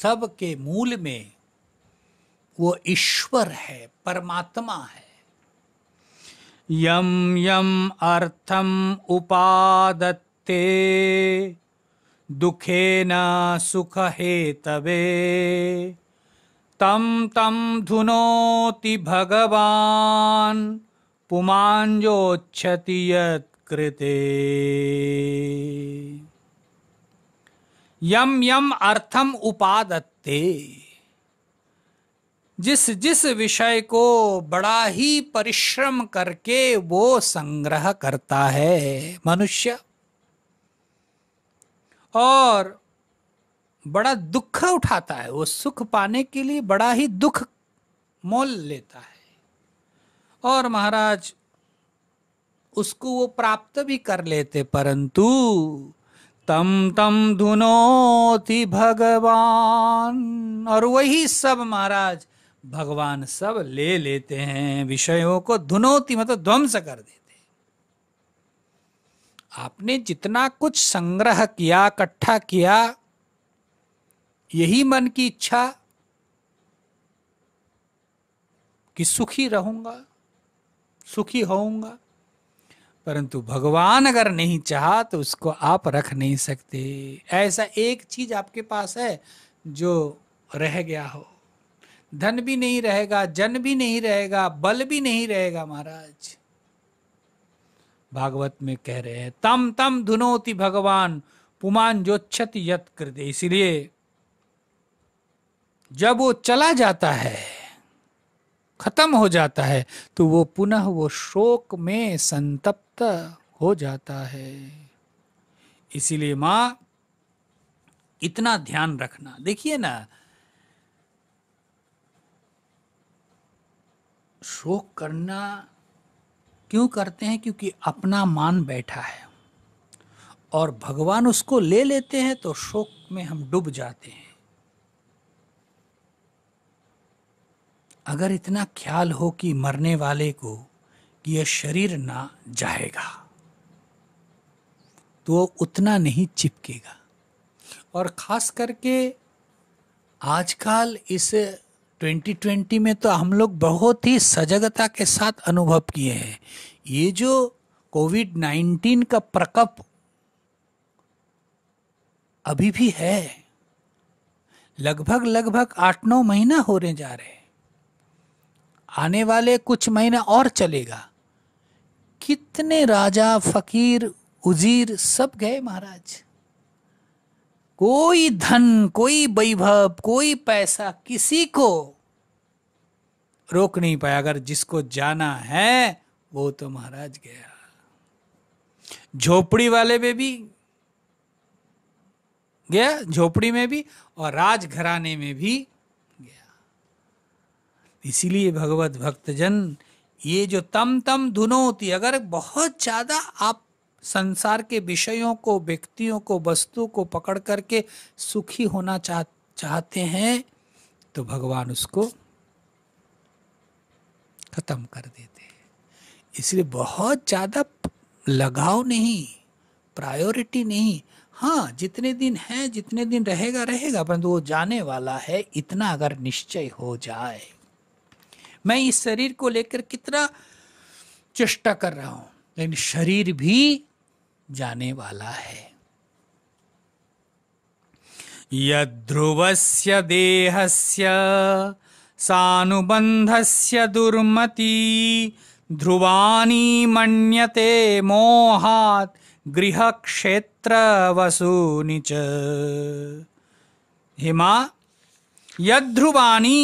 सब के मूल में वो ईश्वर है परमात्मा है यम यम अर्थम उपादत्ते दुखेन सुखहेतवे तम तम धुनोति भगवान पुमाञ्जोच्छति यत्कृते यम यम अर्थम उपादत्ते जिस जिस विषय को बड़ा ही परिश्रम करके वो संग्रह करता है मनुष्य और बड़ा दुख उठाता है वो सुख पाने के लिए बड़ा ही दुख मोल लेता है और महाराज उसको वो प्राप्त भी कर लेते परंतु तम तम धुनोति भगवान और वही सब महाराज भगवान सब ले लेते हैं विषयों को धुनौती मतलब ध्वंस कर देते आपने जितना कुछ संग्रह किया इकट्ठा किया यही मन की इच्छा कि सुखी रहूंगा सुखी होऊंगा परंतु भगवान अगर नहीं चाहा तो उसको आप रख नहीं सकते ऐसा एक चीज आपके पास है जो रह गया हो धन भी नहीं रहेगा जन भी नहीं रहेगा बल भी नहीं रहेगा महाराज भागवत में कह रहे हैं तम तम धुनोति भगवान पुमान छत यत कर दे इसलिए जब वो चला जाता है खत्म हो जाता है तो वो पुनः वो शोक में संतप्त हो जाता है इसीलिए मां इतना ध्यान रखना देखिए ना शोक करना क्यों करते हैं क्योंकि अपना मान बैठा है और भगवान उसको ले लेते हैं तो शोक में हम डूब जाते हैं अगर इतना ख्याल हो कि मरने वाले को कि यह शरीर ना जाएगा तो वो उतना नहीं चिपकेगा और खास करके आजकल इस 2020 में तो हम लोग बहुत ही सजगता के साथ अनुभव किए हैं ये जो कोविड 19 का प्रकोप अभी भी है लगभग लगभग आठ नौ महीना होने जा रहे आने वाले कुछ महीना और चलेगा कितने राजा फकीर उजीर सब गए महाराज कोई धन कोई वैभव कोई पैसा किसी को रोक नहीं पाया अगर जिसको जाना है वो तो महाराज गया झोपड़ी वाले में भी गया झोपड़ी में भी और राजघराने में भी गया इसीलिए भगवत भक्तजन ये जो तम तम धुनो होती अगर बहुत ज्यादा आप संसार के विषयों को व्यक्तियों को वस्तु को पकड़ करके सुखी होना चाह चाहते हैं तो भगवान उसको खत्म कर देते हैं इसलिए बहुत ज़्यादा लगाव नहीं प्रायोरिटी नहीं हाँ जितने दिन है जितने दिन रहेगा रहेगा परंतु वो जाने वाला है इतना अगर निश्चय हो जाए मैं इस शरीर को लेकर कितना चेष्टा कर रहा हूं लेकिन शरीर भी जाने वाला है यद्रुवस्य देहस्य सानुबन्धस्य दुर्मती मनते मन्यते गृह क्षेत्र च हिमा यद्रुवाणी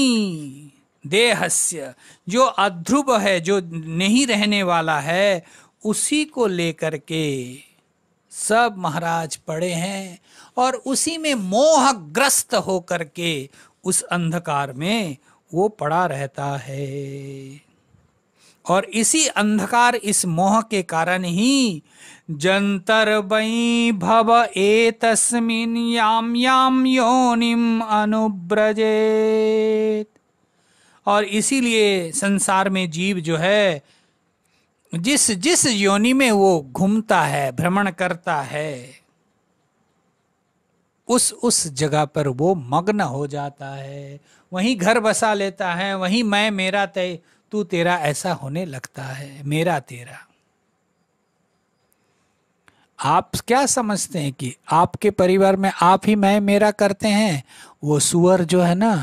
देहस्य जो अध्रुव है जो नहीं रहने वाला है उसी को लेकर के सब महाराज पड़े हैं और उसी में मोहग्रस्त होकर के उस अंधकार में वो पड़ा रहता है और इसी अंधकार इस मोह के कारण ही जंतर बई भव ए तस्मिन याम याम योनिम अनुब्रजेत और इसीलिए संसार में जीव जो है जिस जिस योनि में वो घूमता है भ्रमण करता है उस उस जगह पर वो मग्न हो जाता है वहीं घर बसा लेता है वहीं मैं मेरा तय तू तेरा ऐसा होने लगता है मेरा तेरा आप क्या समझते हैं कि आपके परिवार में आप ही मैं मेरा करते हैं वो सुअर जो है ना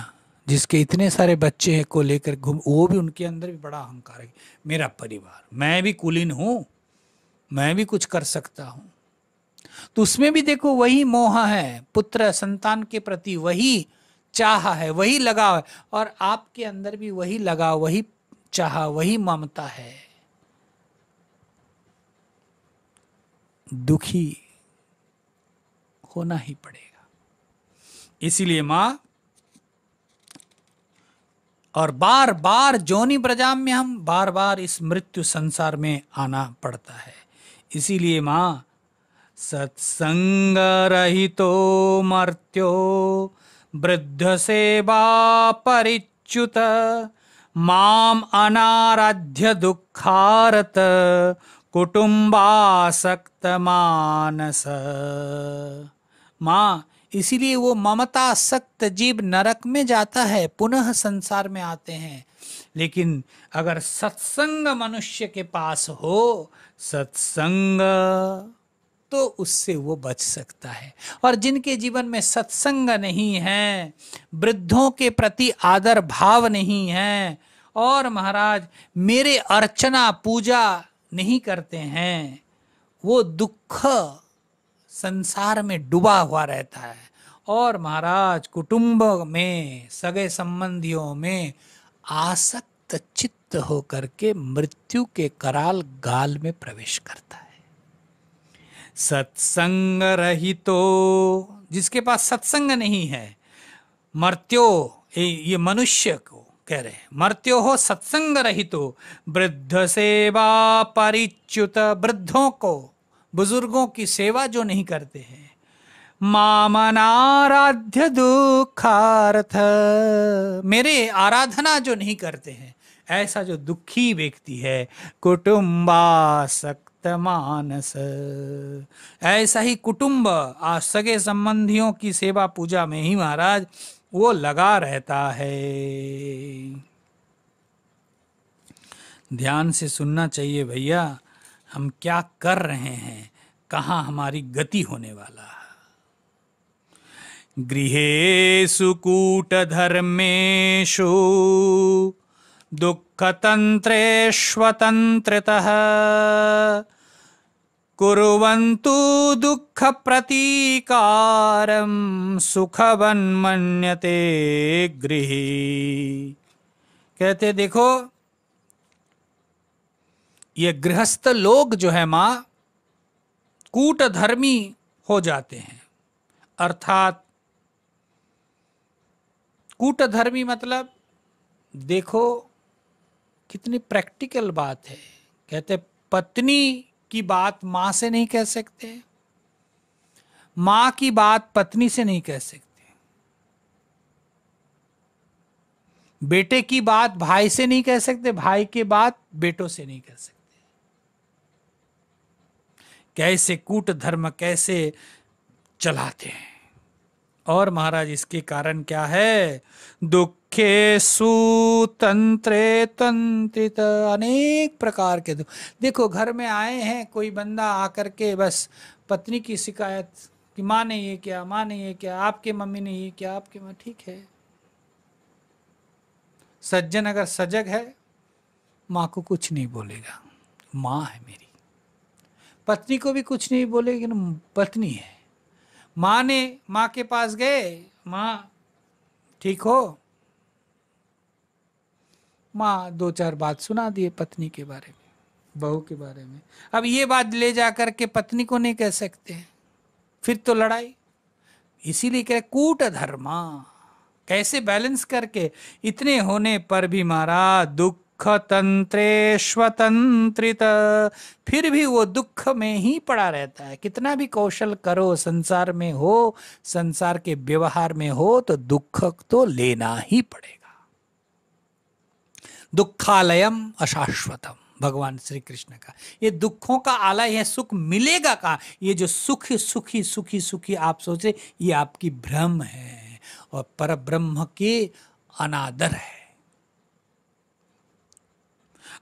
जिसके इतने सारे बच्चे हैं को लेकर घूम वो भी उनके अंदर भी बड़ा अहंकार है मेरा परिवार मैं भी कुलीन हूँ मैं भी कुछ कर सकता हूँ तो उसमें भी देखो वही मोह है पुत्र संतान के प्रति वही चाह है वही लगाव है और आपके अंदर भी वही लगाव वही चाह वही ममता है दुखी होना ही पड़ेगा इसीलिए मां और बार बार जोनी प्रजाम में हम बार बार इस मृत्यु संसार में आना पड़ता है इसीलिए माँ सत्संग रहितो मर्त्यो वृद्ध सेवा परिच्युत माम अनाराध्य दुखारत कुटुंबासक्त मानस माँ इसीलिए वो ममता सक्त जीव नरक में जाता है पुनः संसार में आते हैं लेकिन अगर सत्संग मनुष्य के पास हो सत्संग तो उससे वो बच सकता है और जिनके जीवन में सत्संग नहीं है वृद्धों के प्रति आदर भाव नहीं है और महाराज मेरे अर्चना पूजा नहीं करते हैं वो दुख संसार में डूबा हुआ रहता है और महाराज कुटुंब में सगे संबंधियों में आसक्त चित्त होकर के मृत्यु के कराल गाल में प्रवेश करता है सत्संग तो जिसके पास सत्संग नहीं है मर्त्यो ये मनुष्य को कह रहे हैं मर्त्यो हो सत्संग तो वृद्ध सेवा परिच्युत वृद्धों को बुजुर्गों की सेवा जो नहीं करते हैं मामनाराध्य दुखार्थ मेरे आराधना जो नहीं करते हैं ऐसा जो दुखी व्यक्ति है कुटुंबासक्त मानस ऐसा ही कुटुंब आ सगे संबंधियों की सेवा पूजा में ही महाराज वो लगा रहता है ध्यान से सुनना चाहिए भैया हम क्या कर रहे हैं कहाँ हमारी गति होने वाला है गृहेषु दुख दुःखतन्त्रेष्वतन्त्रितः सुख बन मनते गृह कहते देखो ये गृहस्थ लोग जो है माँ कूटधर्मी हो जाते हैं अर्थात कूटधर्मी मतलब देखो कितनी प्रैक्टिकल बात है कहते पत्नी की बात माँ से नहीं कह सकते माँ की बात पत्नी से नहीं कह सकते बेटे की बात भाई से नहीं कह सकते भाई की बात बेटों से नहीं कह सकते कैसे कूट धर्म कैसे चलाते हैं और महाराज इसके कारण क्या है दुखे सुतंत्रे तंत्रित अनेक प्रकार के दुख देखो घर में आए हैं कोई बंदा आकर के बस पत्नी की शिकायत कि माँ ने ये क्या माँ ने ये क्या आपके मम्मी ने ये क्या आपके मम्मी ठीक है सज्जन अगर सजग है माँ को कुछ नहीं बोलेगा माँ है मेरी पत्नी को भी कुछ नहीं बोले लेकिन पत्नी है माँ ने माँ के पास गए माँ ठीक हो माँ दो चार बात सुना दिए पत्नी के बारे में बहू के बारे में अब ये बात ले जा कर के पत्नी को नहीं कह सकते फिर तो लड़ाई इसीलिए कह कूट धर्मा कैसे बैलेंस करके इतने होने पर भी महाराज दुख दुख तंत्रेश्वतंत्रित फिर भी वो दुख में ही पड़ा रहता है कितना भी कौशल करो संसार में हो संसार के व्यवहार में हो तो दुख तो लेना ही पड़ेगा दुखालयम अशाश्वतम भगवान श्री कृष्ण का ये दुखों का आलय है सुख मिलेगा का ये जो सुख सुखी सुखी सुखी आप सोचे ये आपकी भ्रम है और पर ब्रह्म के अनादर है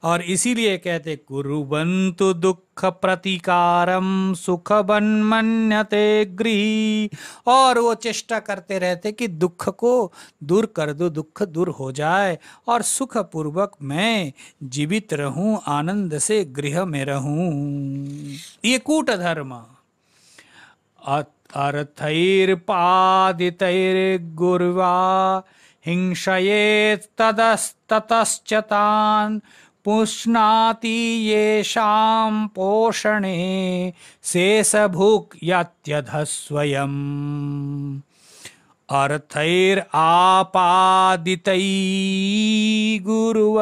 और इसीलिए कहते कुरुबंतु दुख प्रतिकारम सुख बन मन्यते गृह और वो चेष्टा करते रहते कि दुख को दूर कर दो दुख दूर हो जाए और सुख पूर्वक मैं जीवित रहूं आनंद से गृह में रहूं ये कूट धर्म अर्थैर्पादितैर्गुर्वा हिंसयेत्तदस्ततश्च तदस्तान पुष्णाति येषां पोषणे शेषभुक् यत्यधस्वयम् अर्थैरापादितै गुरुव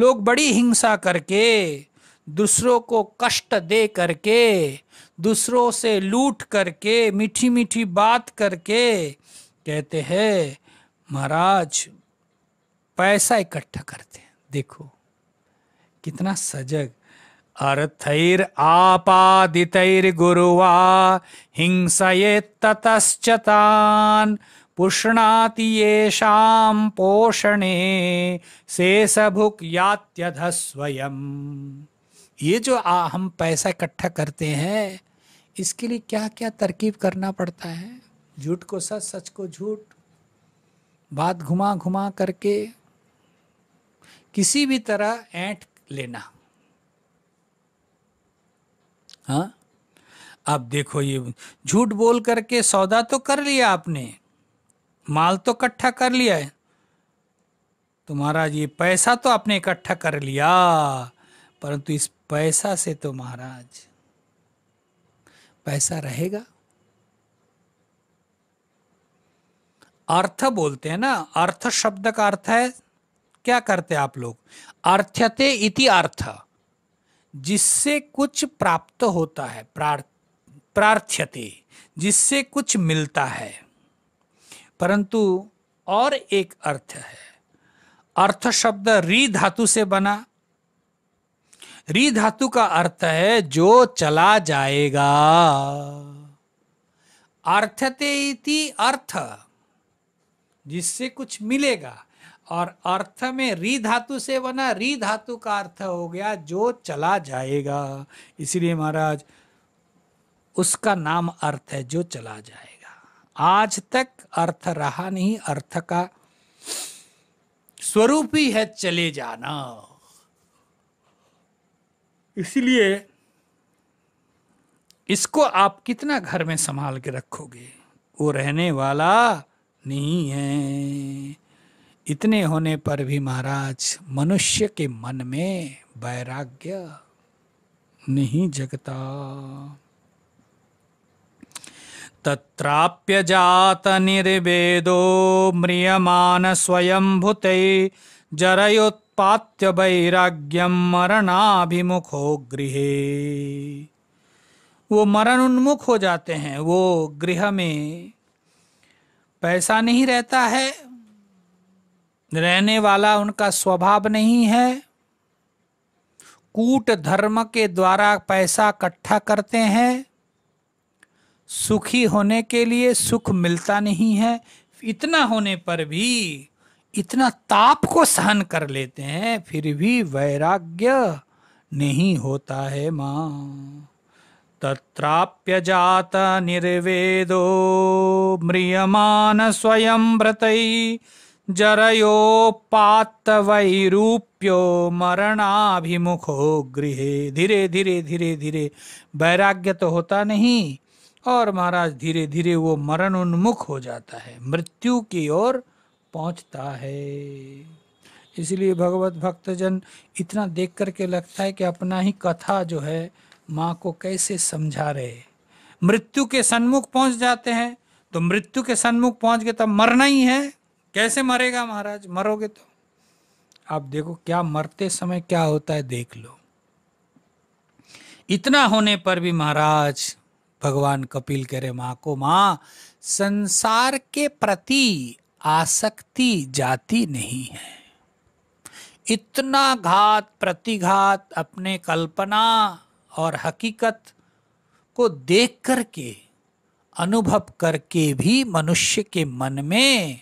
लोग बड़ी हिंसा करके दूसरों को कष्ट दे करके दूसरों से लूट करके मीठी मीठी बात करके कहते हैं महाराज पैसा इकट्ठा करते हैं देखो कितना सजग अर्थर आपादितैर गुरुवा हिंसये ततश्चतान पुष्णाति ये शाम पोषणे सभुक यात्यध स्वयं ये जो आ, हम पैसा इकट्ठा करते हैं इसके लिए क्या क्या तरकीब करना पड़ता है झूठ को सच सच को झूठ बात घुमा घुमा करके किसी भी तरह ऐंठ लेना हाँ आप देखो ये झूठ बोल करके सौदा तो कर लिया आपने माल तो इकट्ठा कर लिया है तुम्हारा तो ये पैसा तो आपने इकट्ठा कर लिया परंतु इस पैसा से तो महाराज पैसा रहेगा अर्थ बोलते हैं ना अर्थ शब्द का अर्थ है क्या करते आप लोग अर्थ्यते इति अर्थ जिससे कुछ प्राप्त होता है प्रार्थ्यते जिससे कुछ मिलता है परंतु और एक अर्थ है अर्थ शब्द री धातु से बना री धातु का अर्थ है जो चला जाएगा अर्थते इति अर्थ जिससे कुछ मिलेगा और अर्थ में री धातु से बना री धातु का अर्थ हो गया जो चला जाएगा इसलिए महाराज उसका नाम अर्थ है जो चला जाएगा आज तक अर्थ रहा नहीं अर्थ का स्वरूप ही है चले जाना इसलिए इसको आप कितना घर में संभाल के रखोगे वो रहने वाला नहीं है इतने होने पर भी महाराज मनुष्य के मन में वैराग्य नहीं जगता तत्राप्य जात निर्वेदो म्रियमान स्वयंभुत जरयोत्पात्य वैराग्यम मरणाभिमुखो गृह वो मरण उन्मुख हो जाते हैं वो गृह में पैसा नहीं रहता है रहने वाला उनका स्वभाव नहीं है कूट धर्म के द्वारा पैसा इकट्ठा करते हैं सुखी होने के लिए सुख मिलता नहीं है इतना होने पर भी इतना ताप को सहन कर लेते हैं फिर भी वैराग्य नहीं होता है माँ तत्राप्य जात निर्वेदो म्रियमान स्वयं व्रत मरणाभिमुख मरणाभिमुखो गृह धीरे धीरे धीरे धीरे वैराग्य तो होता नहीं और महाराज धीरे धीरे वो मरण उन्मुख हो जाता है मृत्यु की ओर पहुंचता है इसलिए भगवत भक्तजन इतना देख करके लगता है कि अपना ही कथा जो है माँ को कैसे समझा रहे मृत्यु के सन्मुख पहुंच जाते हैं तो मृत्यु के सन्मुख पहुंच गए तब मरना ही है कैसे मरेगा महाराज मरोगे तो आप देखो क्या मरते समय क्या होता है देख लो इतना होने पर भी महाराज भगवान कपिल कह रहे मां को मां संसार के प्रति आसक्ति जाती नहीं है इतना घात प्रतिघात अपने कल्पना और हकीकत को देख करके अनुभव करके भी मनुष्य के मन में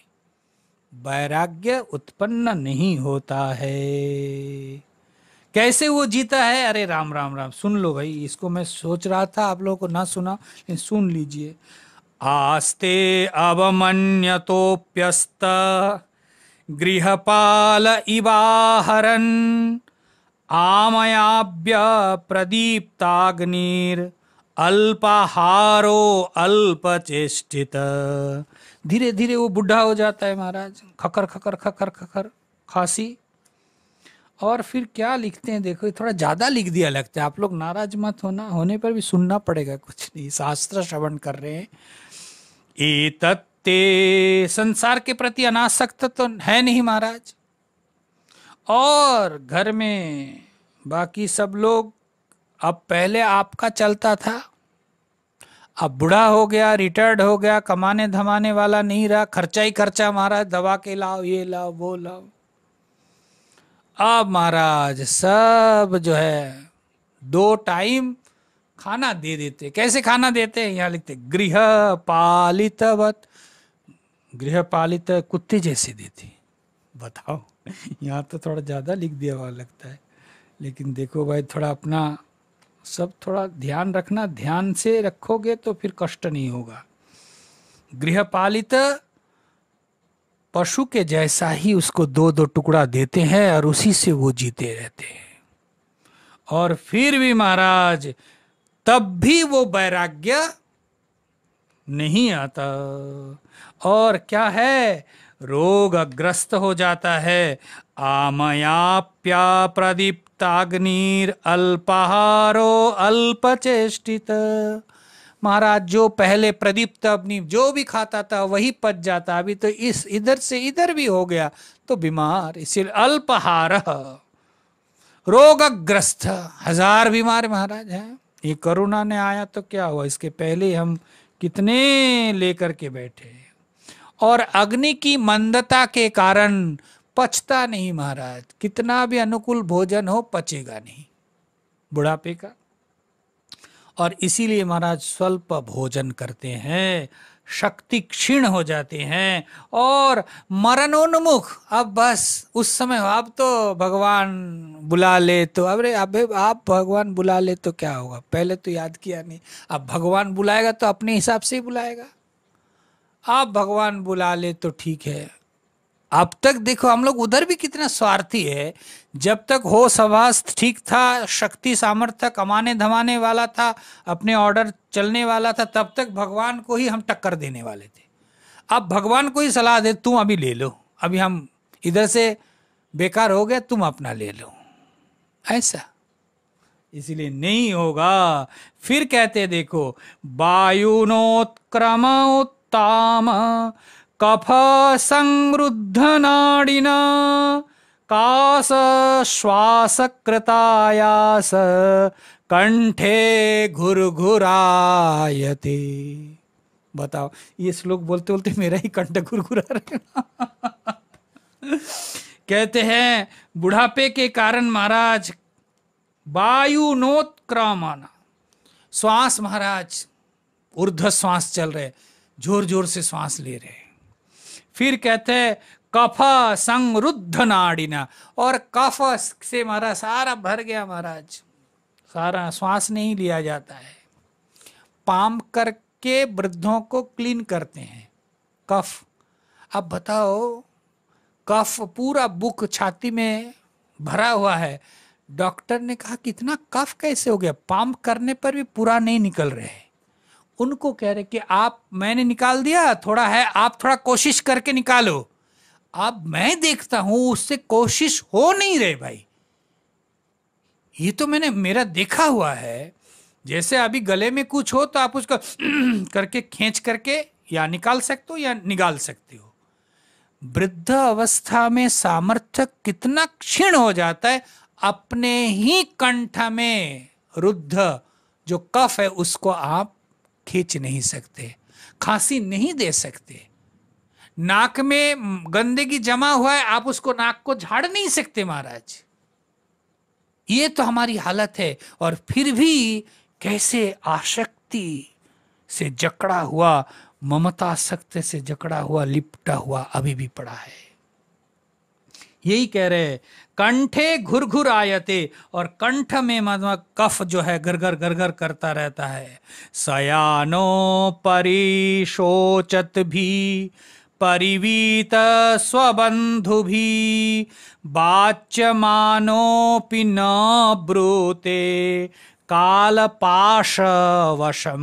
वैराग्य उत्पन्न नहीं होता है कैसे वो जीता है अरे राम राम राम सुन लो भाई इसको मैं सोच रहा था आप लोगों को ना सुना लेकिन सुन लीजिए आस्ते अवमन्यतोप्यस्त गृहपाल इवाहरन् आमयाभ्य प्रदीप्ताग्निर अल्पाहारो अल्पचेष्टित धीरे धीरे वो बुढ़ा हो जाता है महाराज खकर खकर खकर खकर खांसी और फिर क्या लिखते हैं देखो थोड़ा ज़्यादा लिख दिया लगता है आप लोग नाराज मत होना होने पर भी सुनना पड़ेगा कुछ नहीं शास्त्र श्रवण कर रहे हैं ए ते संसार के प्रति अनासक्त तो है नहीं महाराज और घर में बाकी सब लोग अब पहले आपका चलता था अब बूढ़ा हो गया रिटायर्ड हो गया कमाने धमाने वाला नहीं रहा खर्चा ही खर्चा महाराज दवा के लाओ ये लाओ वो लाओ अब महाराज सब जो है दो टाइम खाना दे देते कैसे खाना देते हैं यहाँ लिखते गृह पालित गृह पालित कुत्ते जैसे देती बताओ यहाँ तो थोड़ा ज़्यादा लिख दिया हुआ लगता है लेकिन देखो भाई थोड़ा अपना सब थोड़ा ध्यान रखना ध्यान से रखोगे तो फिर कष्ट नहीं होगा गृहपालित पशु के जैसा ही उसको दो दो टुकड़ा देते हैं और उसी से वो जीते रहते हैं और फिर भी महाराज तब भी वो वैराग्य नहीं आता और क्या है रोग ग्रस्त हो जाता है आमयाप्या प्रदीप ताग्निरअल्पहारो अल्पचेष्टित महाराज जो पहले प्रदीप्त अपनी जो भी खाता था वही पच जाता अभी तो इस इधर से इधर भी हो गया तो बीमार इसीलिए अल्पहार रोगग्रस्त हजार बीमार महाराज है ये करुणा ने आया तो क्या हुआ इसके पहले हम कितने लेकर के बैठे और अग्नि की मंदता के कारण पचता नहीं महाराज कितना भी अनुकूल भोजन हो पचेगा नहीं बुढ़ापे का और इसीलिए महाराज स्वल्प भोजन करते हैं शक्ति क्षीण हो जाते हैं और मरणोन्मुख अब बस उस समय आप तो भगवान बुला ले तो अरे अब आप भगवान बुला ले तो क्या होगा पहले तो याद किया नहीं अब भगवान बुलाएगा तो अपने हिसाब से ही बुलाएगा आप भगवान बुला ले तो ठीक है अब तक देखो हम लोग उधर भी कितना स्वार्थी है जब तक हो सभा ठीक था शक्ति सामर्थ्य कमाने धमाने वाला था अपने ऑर्डर चलने वाला था तब तक भगवान को ही हम टक्कर देने वाले थे अब भगवान को ही सलाह दे तुम अभी ले लो अभी हम इधर से बेकार हो गया तुम अपना ले लो ऐसा इसलिए नहीं होगा फिर कहते देखो वायुनोत्क्रम उत्ताम कफसंरुद्धनाडिना कासश्वासकृतायास कंठे घुरघुरायते बताओ ये श्लोक बोलते बोलते मेरा ही कंठ घुरघुरा रहा कहते हैं बुढ़ापे के कारण महाराज वायु नोत्क्रमाना श्वास महाराज ऊर्ध्व श्वास चल रहे जोर जोर से श्वास ले रहे फिर कहते हैं कफ संरुद्ध नाड़िना और कफ से महाराज सारा भर गया महाराज सारा श्वास नहीं लिया जाता है पाम करके वृद्धों को क्लीन करते हैं कफ अब बताओ कफ पूरा बुक छाती में भरा हुआ है डॉक्टर ने कहा कितना कफ कैसे हो गया पाम करने पर भी पूरा नहीं निकल रहे उनको कह रहे कि आप मैंने निकाल दिया थोड़ा है आप थोड़ा कोशिश करके निकालो अब मैं देखता हूं उससे कोशिश हो नहीं रहे भाई ये तो मैंने मेरा देखा हुआ है जैसे अभी गले में कुछ हो तो आप उसको करके खींच करके या निकाल सकते हो या निकाल सकते हो वृद्ध अवस्था में सामर्थ्य कितना क्षीण हो जाता है अपने ही कंठ में रुद्ध जो कफ है उसको आप खींच नहीं सकते खांसी नहीं दे सकते नाक में गंदगी जमा हुआ है आप उसको नाक को झाड़ नहीं सकते महाराज ये तो हमारी हालत है और फिर भी कैसे आशक्ति से जकड़ा हुआ ममता शक्ति से जकड़ा हुआ लिपटा हुआ अभी भी पड़ा है यही कह रहे हैं कंठे घुर घुर आयते और कंठ में मतलब कफ जो है गरगर गरगर करता रहता है सयानो परिशोचत भी परिवीत स्वबंधु भी बाच्यमानोपि न ब्रूते काल पाश वशम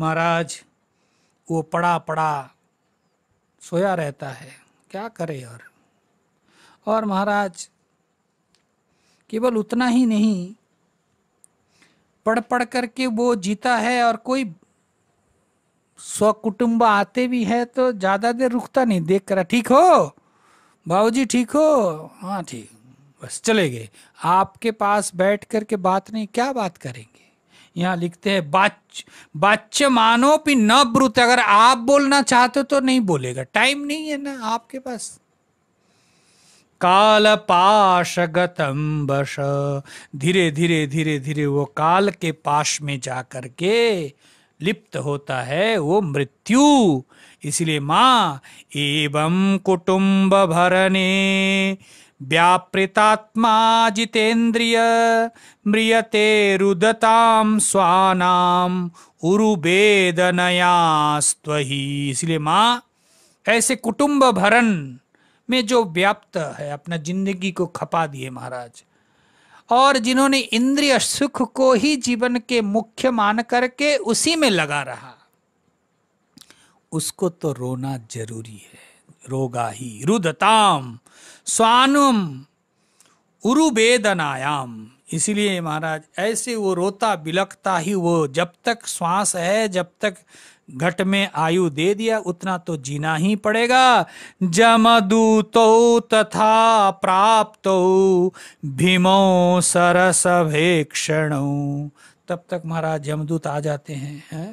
महाराज वो पड़ा पड़ा सोया रहता है क्या करे और और महाराज केवल उतना ही नहीं पढ़ पढ़ करके वो जीता है और कोई स्वकुटुंब आते भी है तो ज़्यादा देर रुकता नहीं देख कर ठीक हो बाबू जी ठीक हो हाँ ठीक बस चले गए आपके पास बैठ करके बात नहीं क्या बात करेंगे यहाँ लिखते हैं बाच बाच्य भी न ब्रुत अगर आप बोलना चाहते हो तो नहीं बोलेगा टाइम नहीं है ना आपके पास काल पाशगतम बश धीरे धीरे धीरे धीरे वो काल के पाश में जा करके लिप्त होता है वो मृत्यु इसलिए माँ एवं कुटुंब भरने व्यापृतात्मा जितेन्द्रिय म्रियते रुदताम स्वानाम उरुवेदनयास्त्वही इसलिए माँ ऐसे कुटुंब भरण में जो व्याप्त है अपना जिंदगी को खपा दिए महाराज और जिन्होंने इंद्रिय सुख को ही जीवन के मुख्य मान करके उसी में लगा रहा उसको तो रोना जरूरी है रोगाही रुदताम स्वानुम उरुबेदनायाम इसलिए महाराज ऐसे वो रोता बिलखता ही वो जब तक श्वास है जब तक घट में आयु दे दिया उतना तो जीना ही पड़ेगा जमदूतो तथा प्राप्त भीमो सरस भेक्षण तब तक महाराज जमदूत आ जाते हैं है?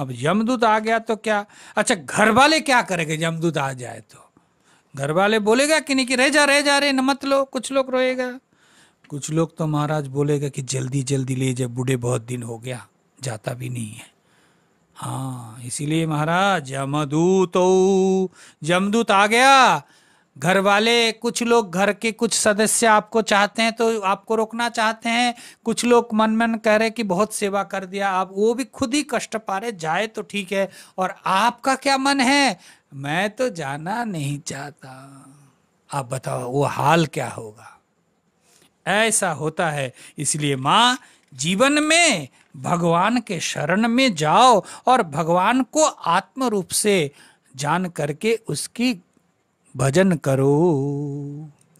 अब यमदूत आ गया तो क्या अच्छा घर वाले क्या करेंगे यमदूत आ जाए तो घर वाले बोलेगा कि नहीं कि रह जा रह जा रे न मत लो कुछ लोग रोएगा कुछ लोग तो महाराज बोलेगा कि जल्दी जल्दी ले जाए बूढ़े बहुत दिन हो गया जाता भी नहीं है हाँ इसीलिए महाराज यमदूत जमदूत आ गया घर वाले कुछ लोग घर के कुछ सदस्य आपको चाहते हैं तो आपको रोकना चाहते हैं कुछ लोग मन मन कह रहे कि बहुत सेवा कर दिया आप वो भी खुद ही कष्ट पा रहे जाए तो ठीक है और आपका क्या मन है मैं तो जाना नहीं चाहता आप बताओ वो हाल क्या होगा ऐसा होता है इसलिए माँ जीवन में भगवान के शरण में जाओ और भगवान को आत्म रूप से जान करके उसकी भजन करो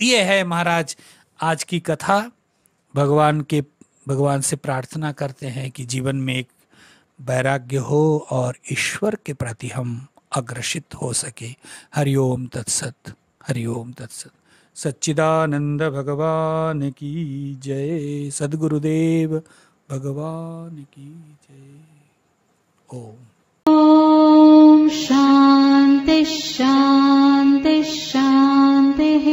ये है महाराज आज की कथा भगवान के भगवान से प्रार्थना करते हैं कि जीवन में एक वैराग्य हो और ईश्वर के प्रति हम अग्रसित हो सके हरिओम तत्सत हरिओम तत्सत सच्चिदानंद भगवान की जय सदगुरुदेव भगवान की जय ओम शान्ते शान्तिः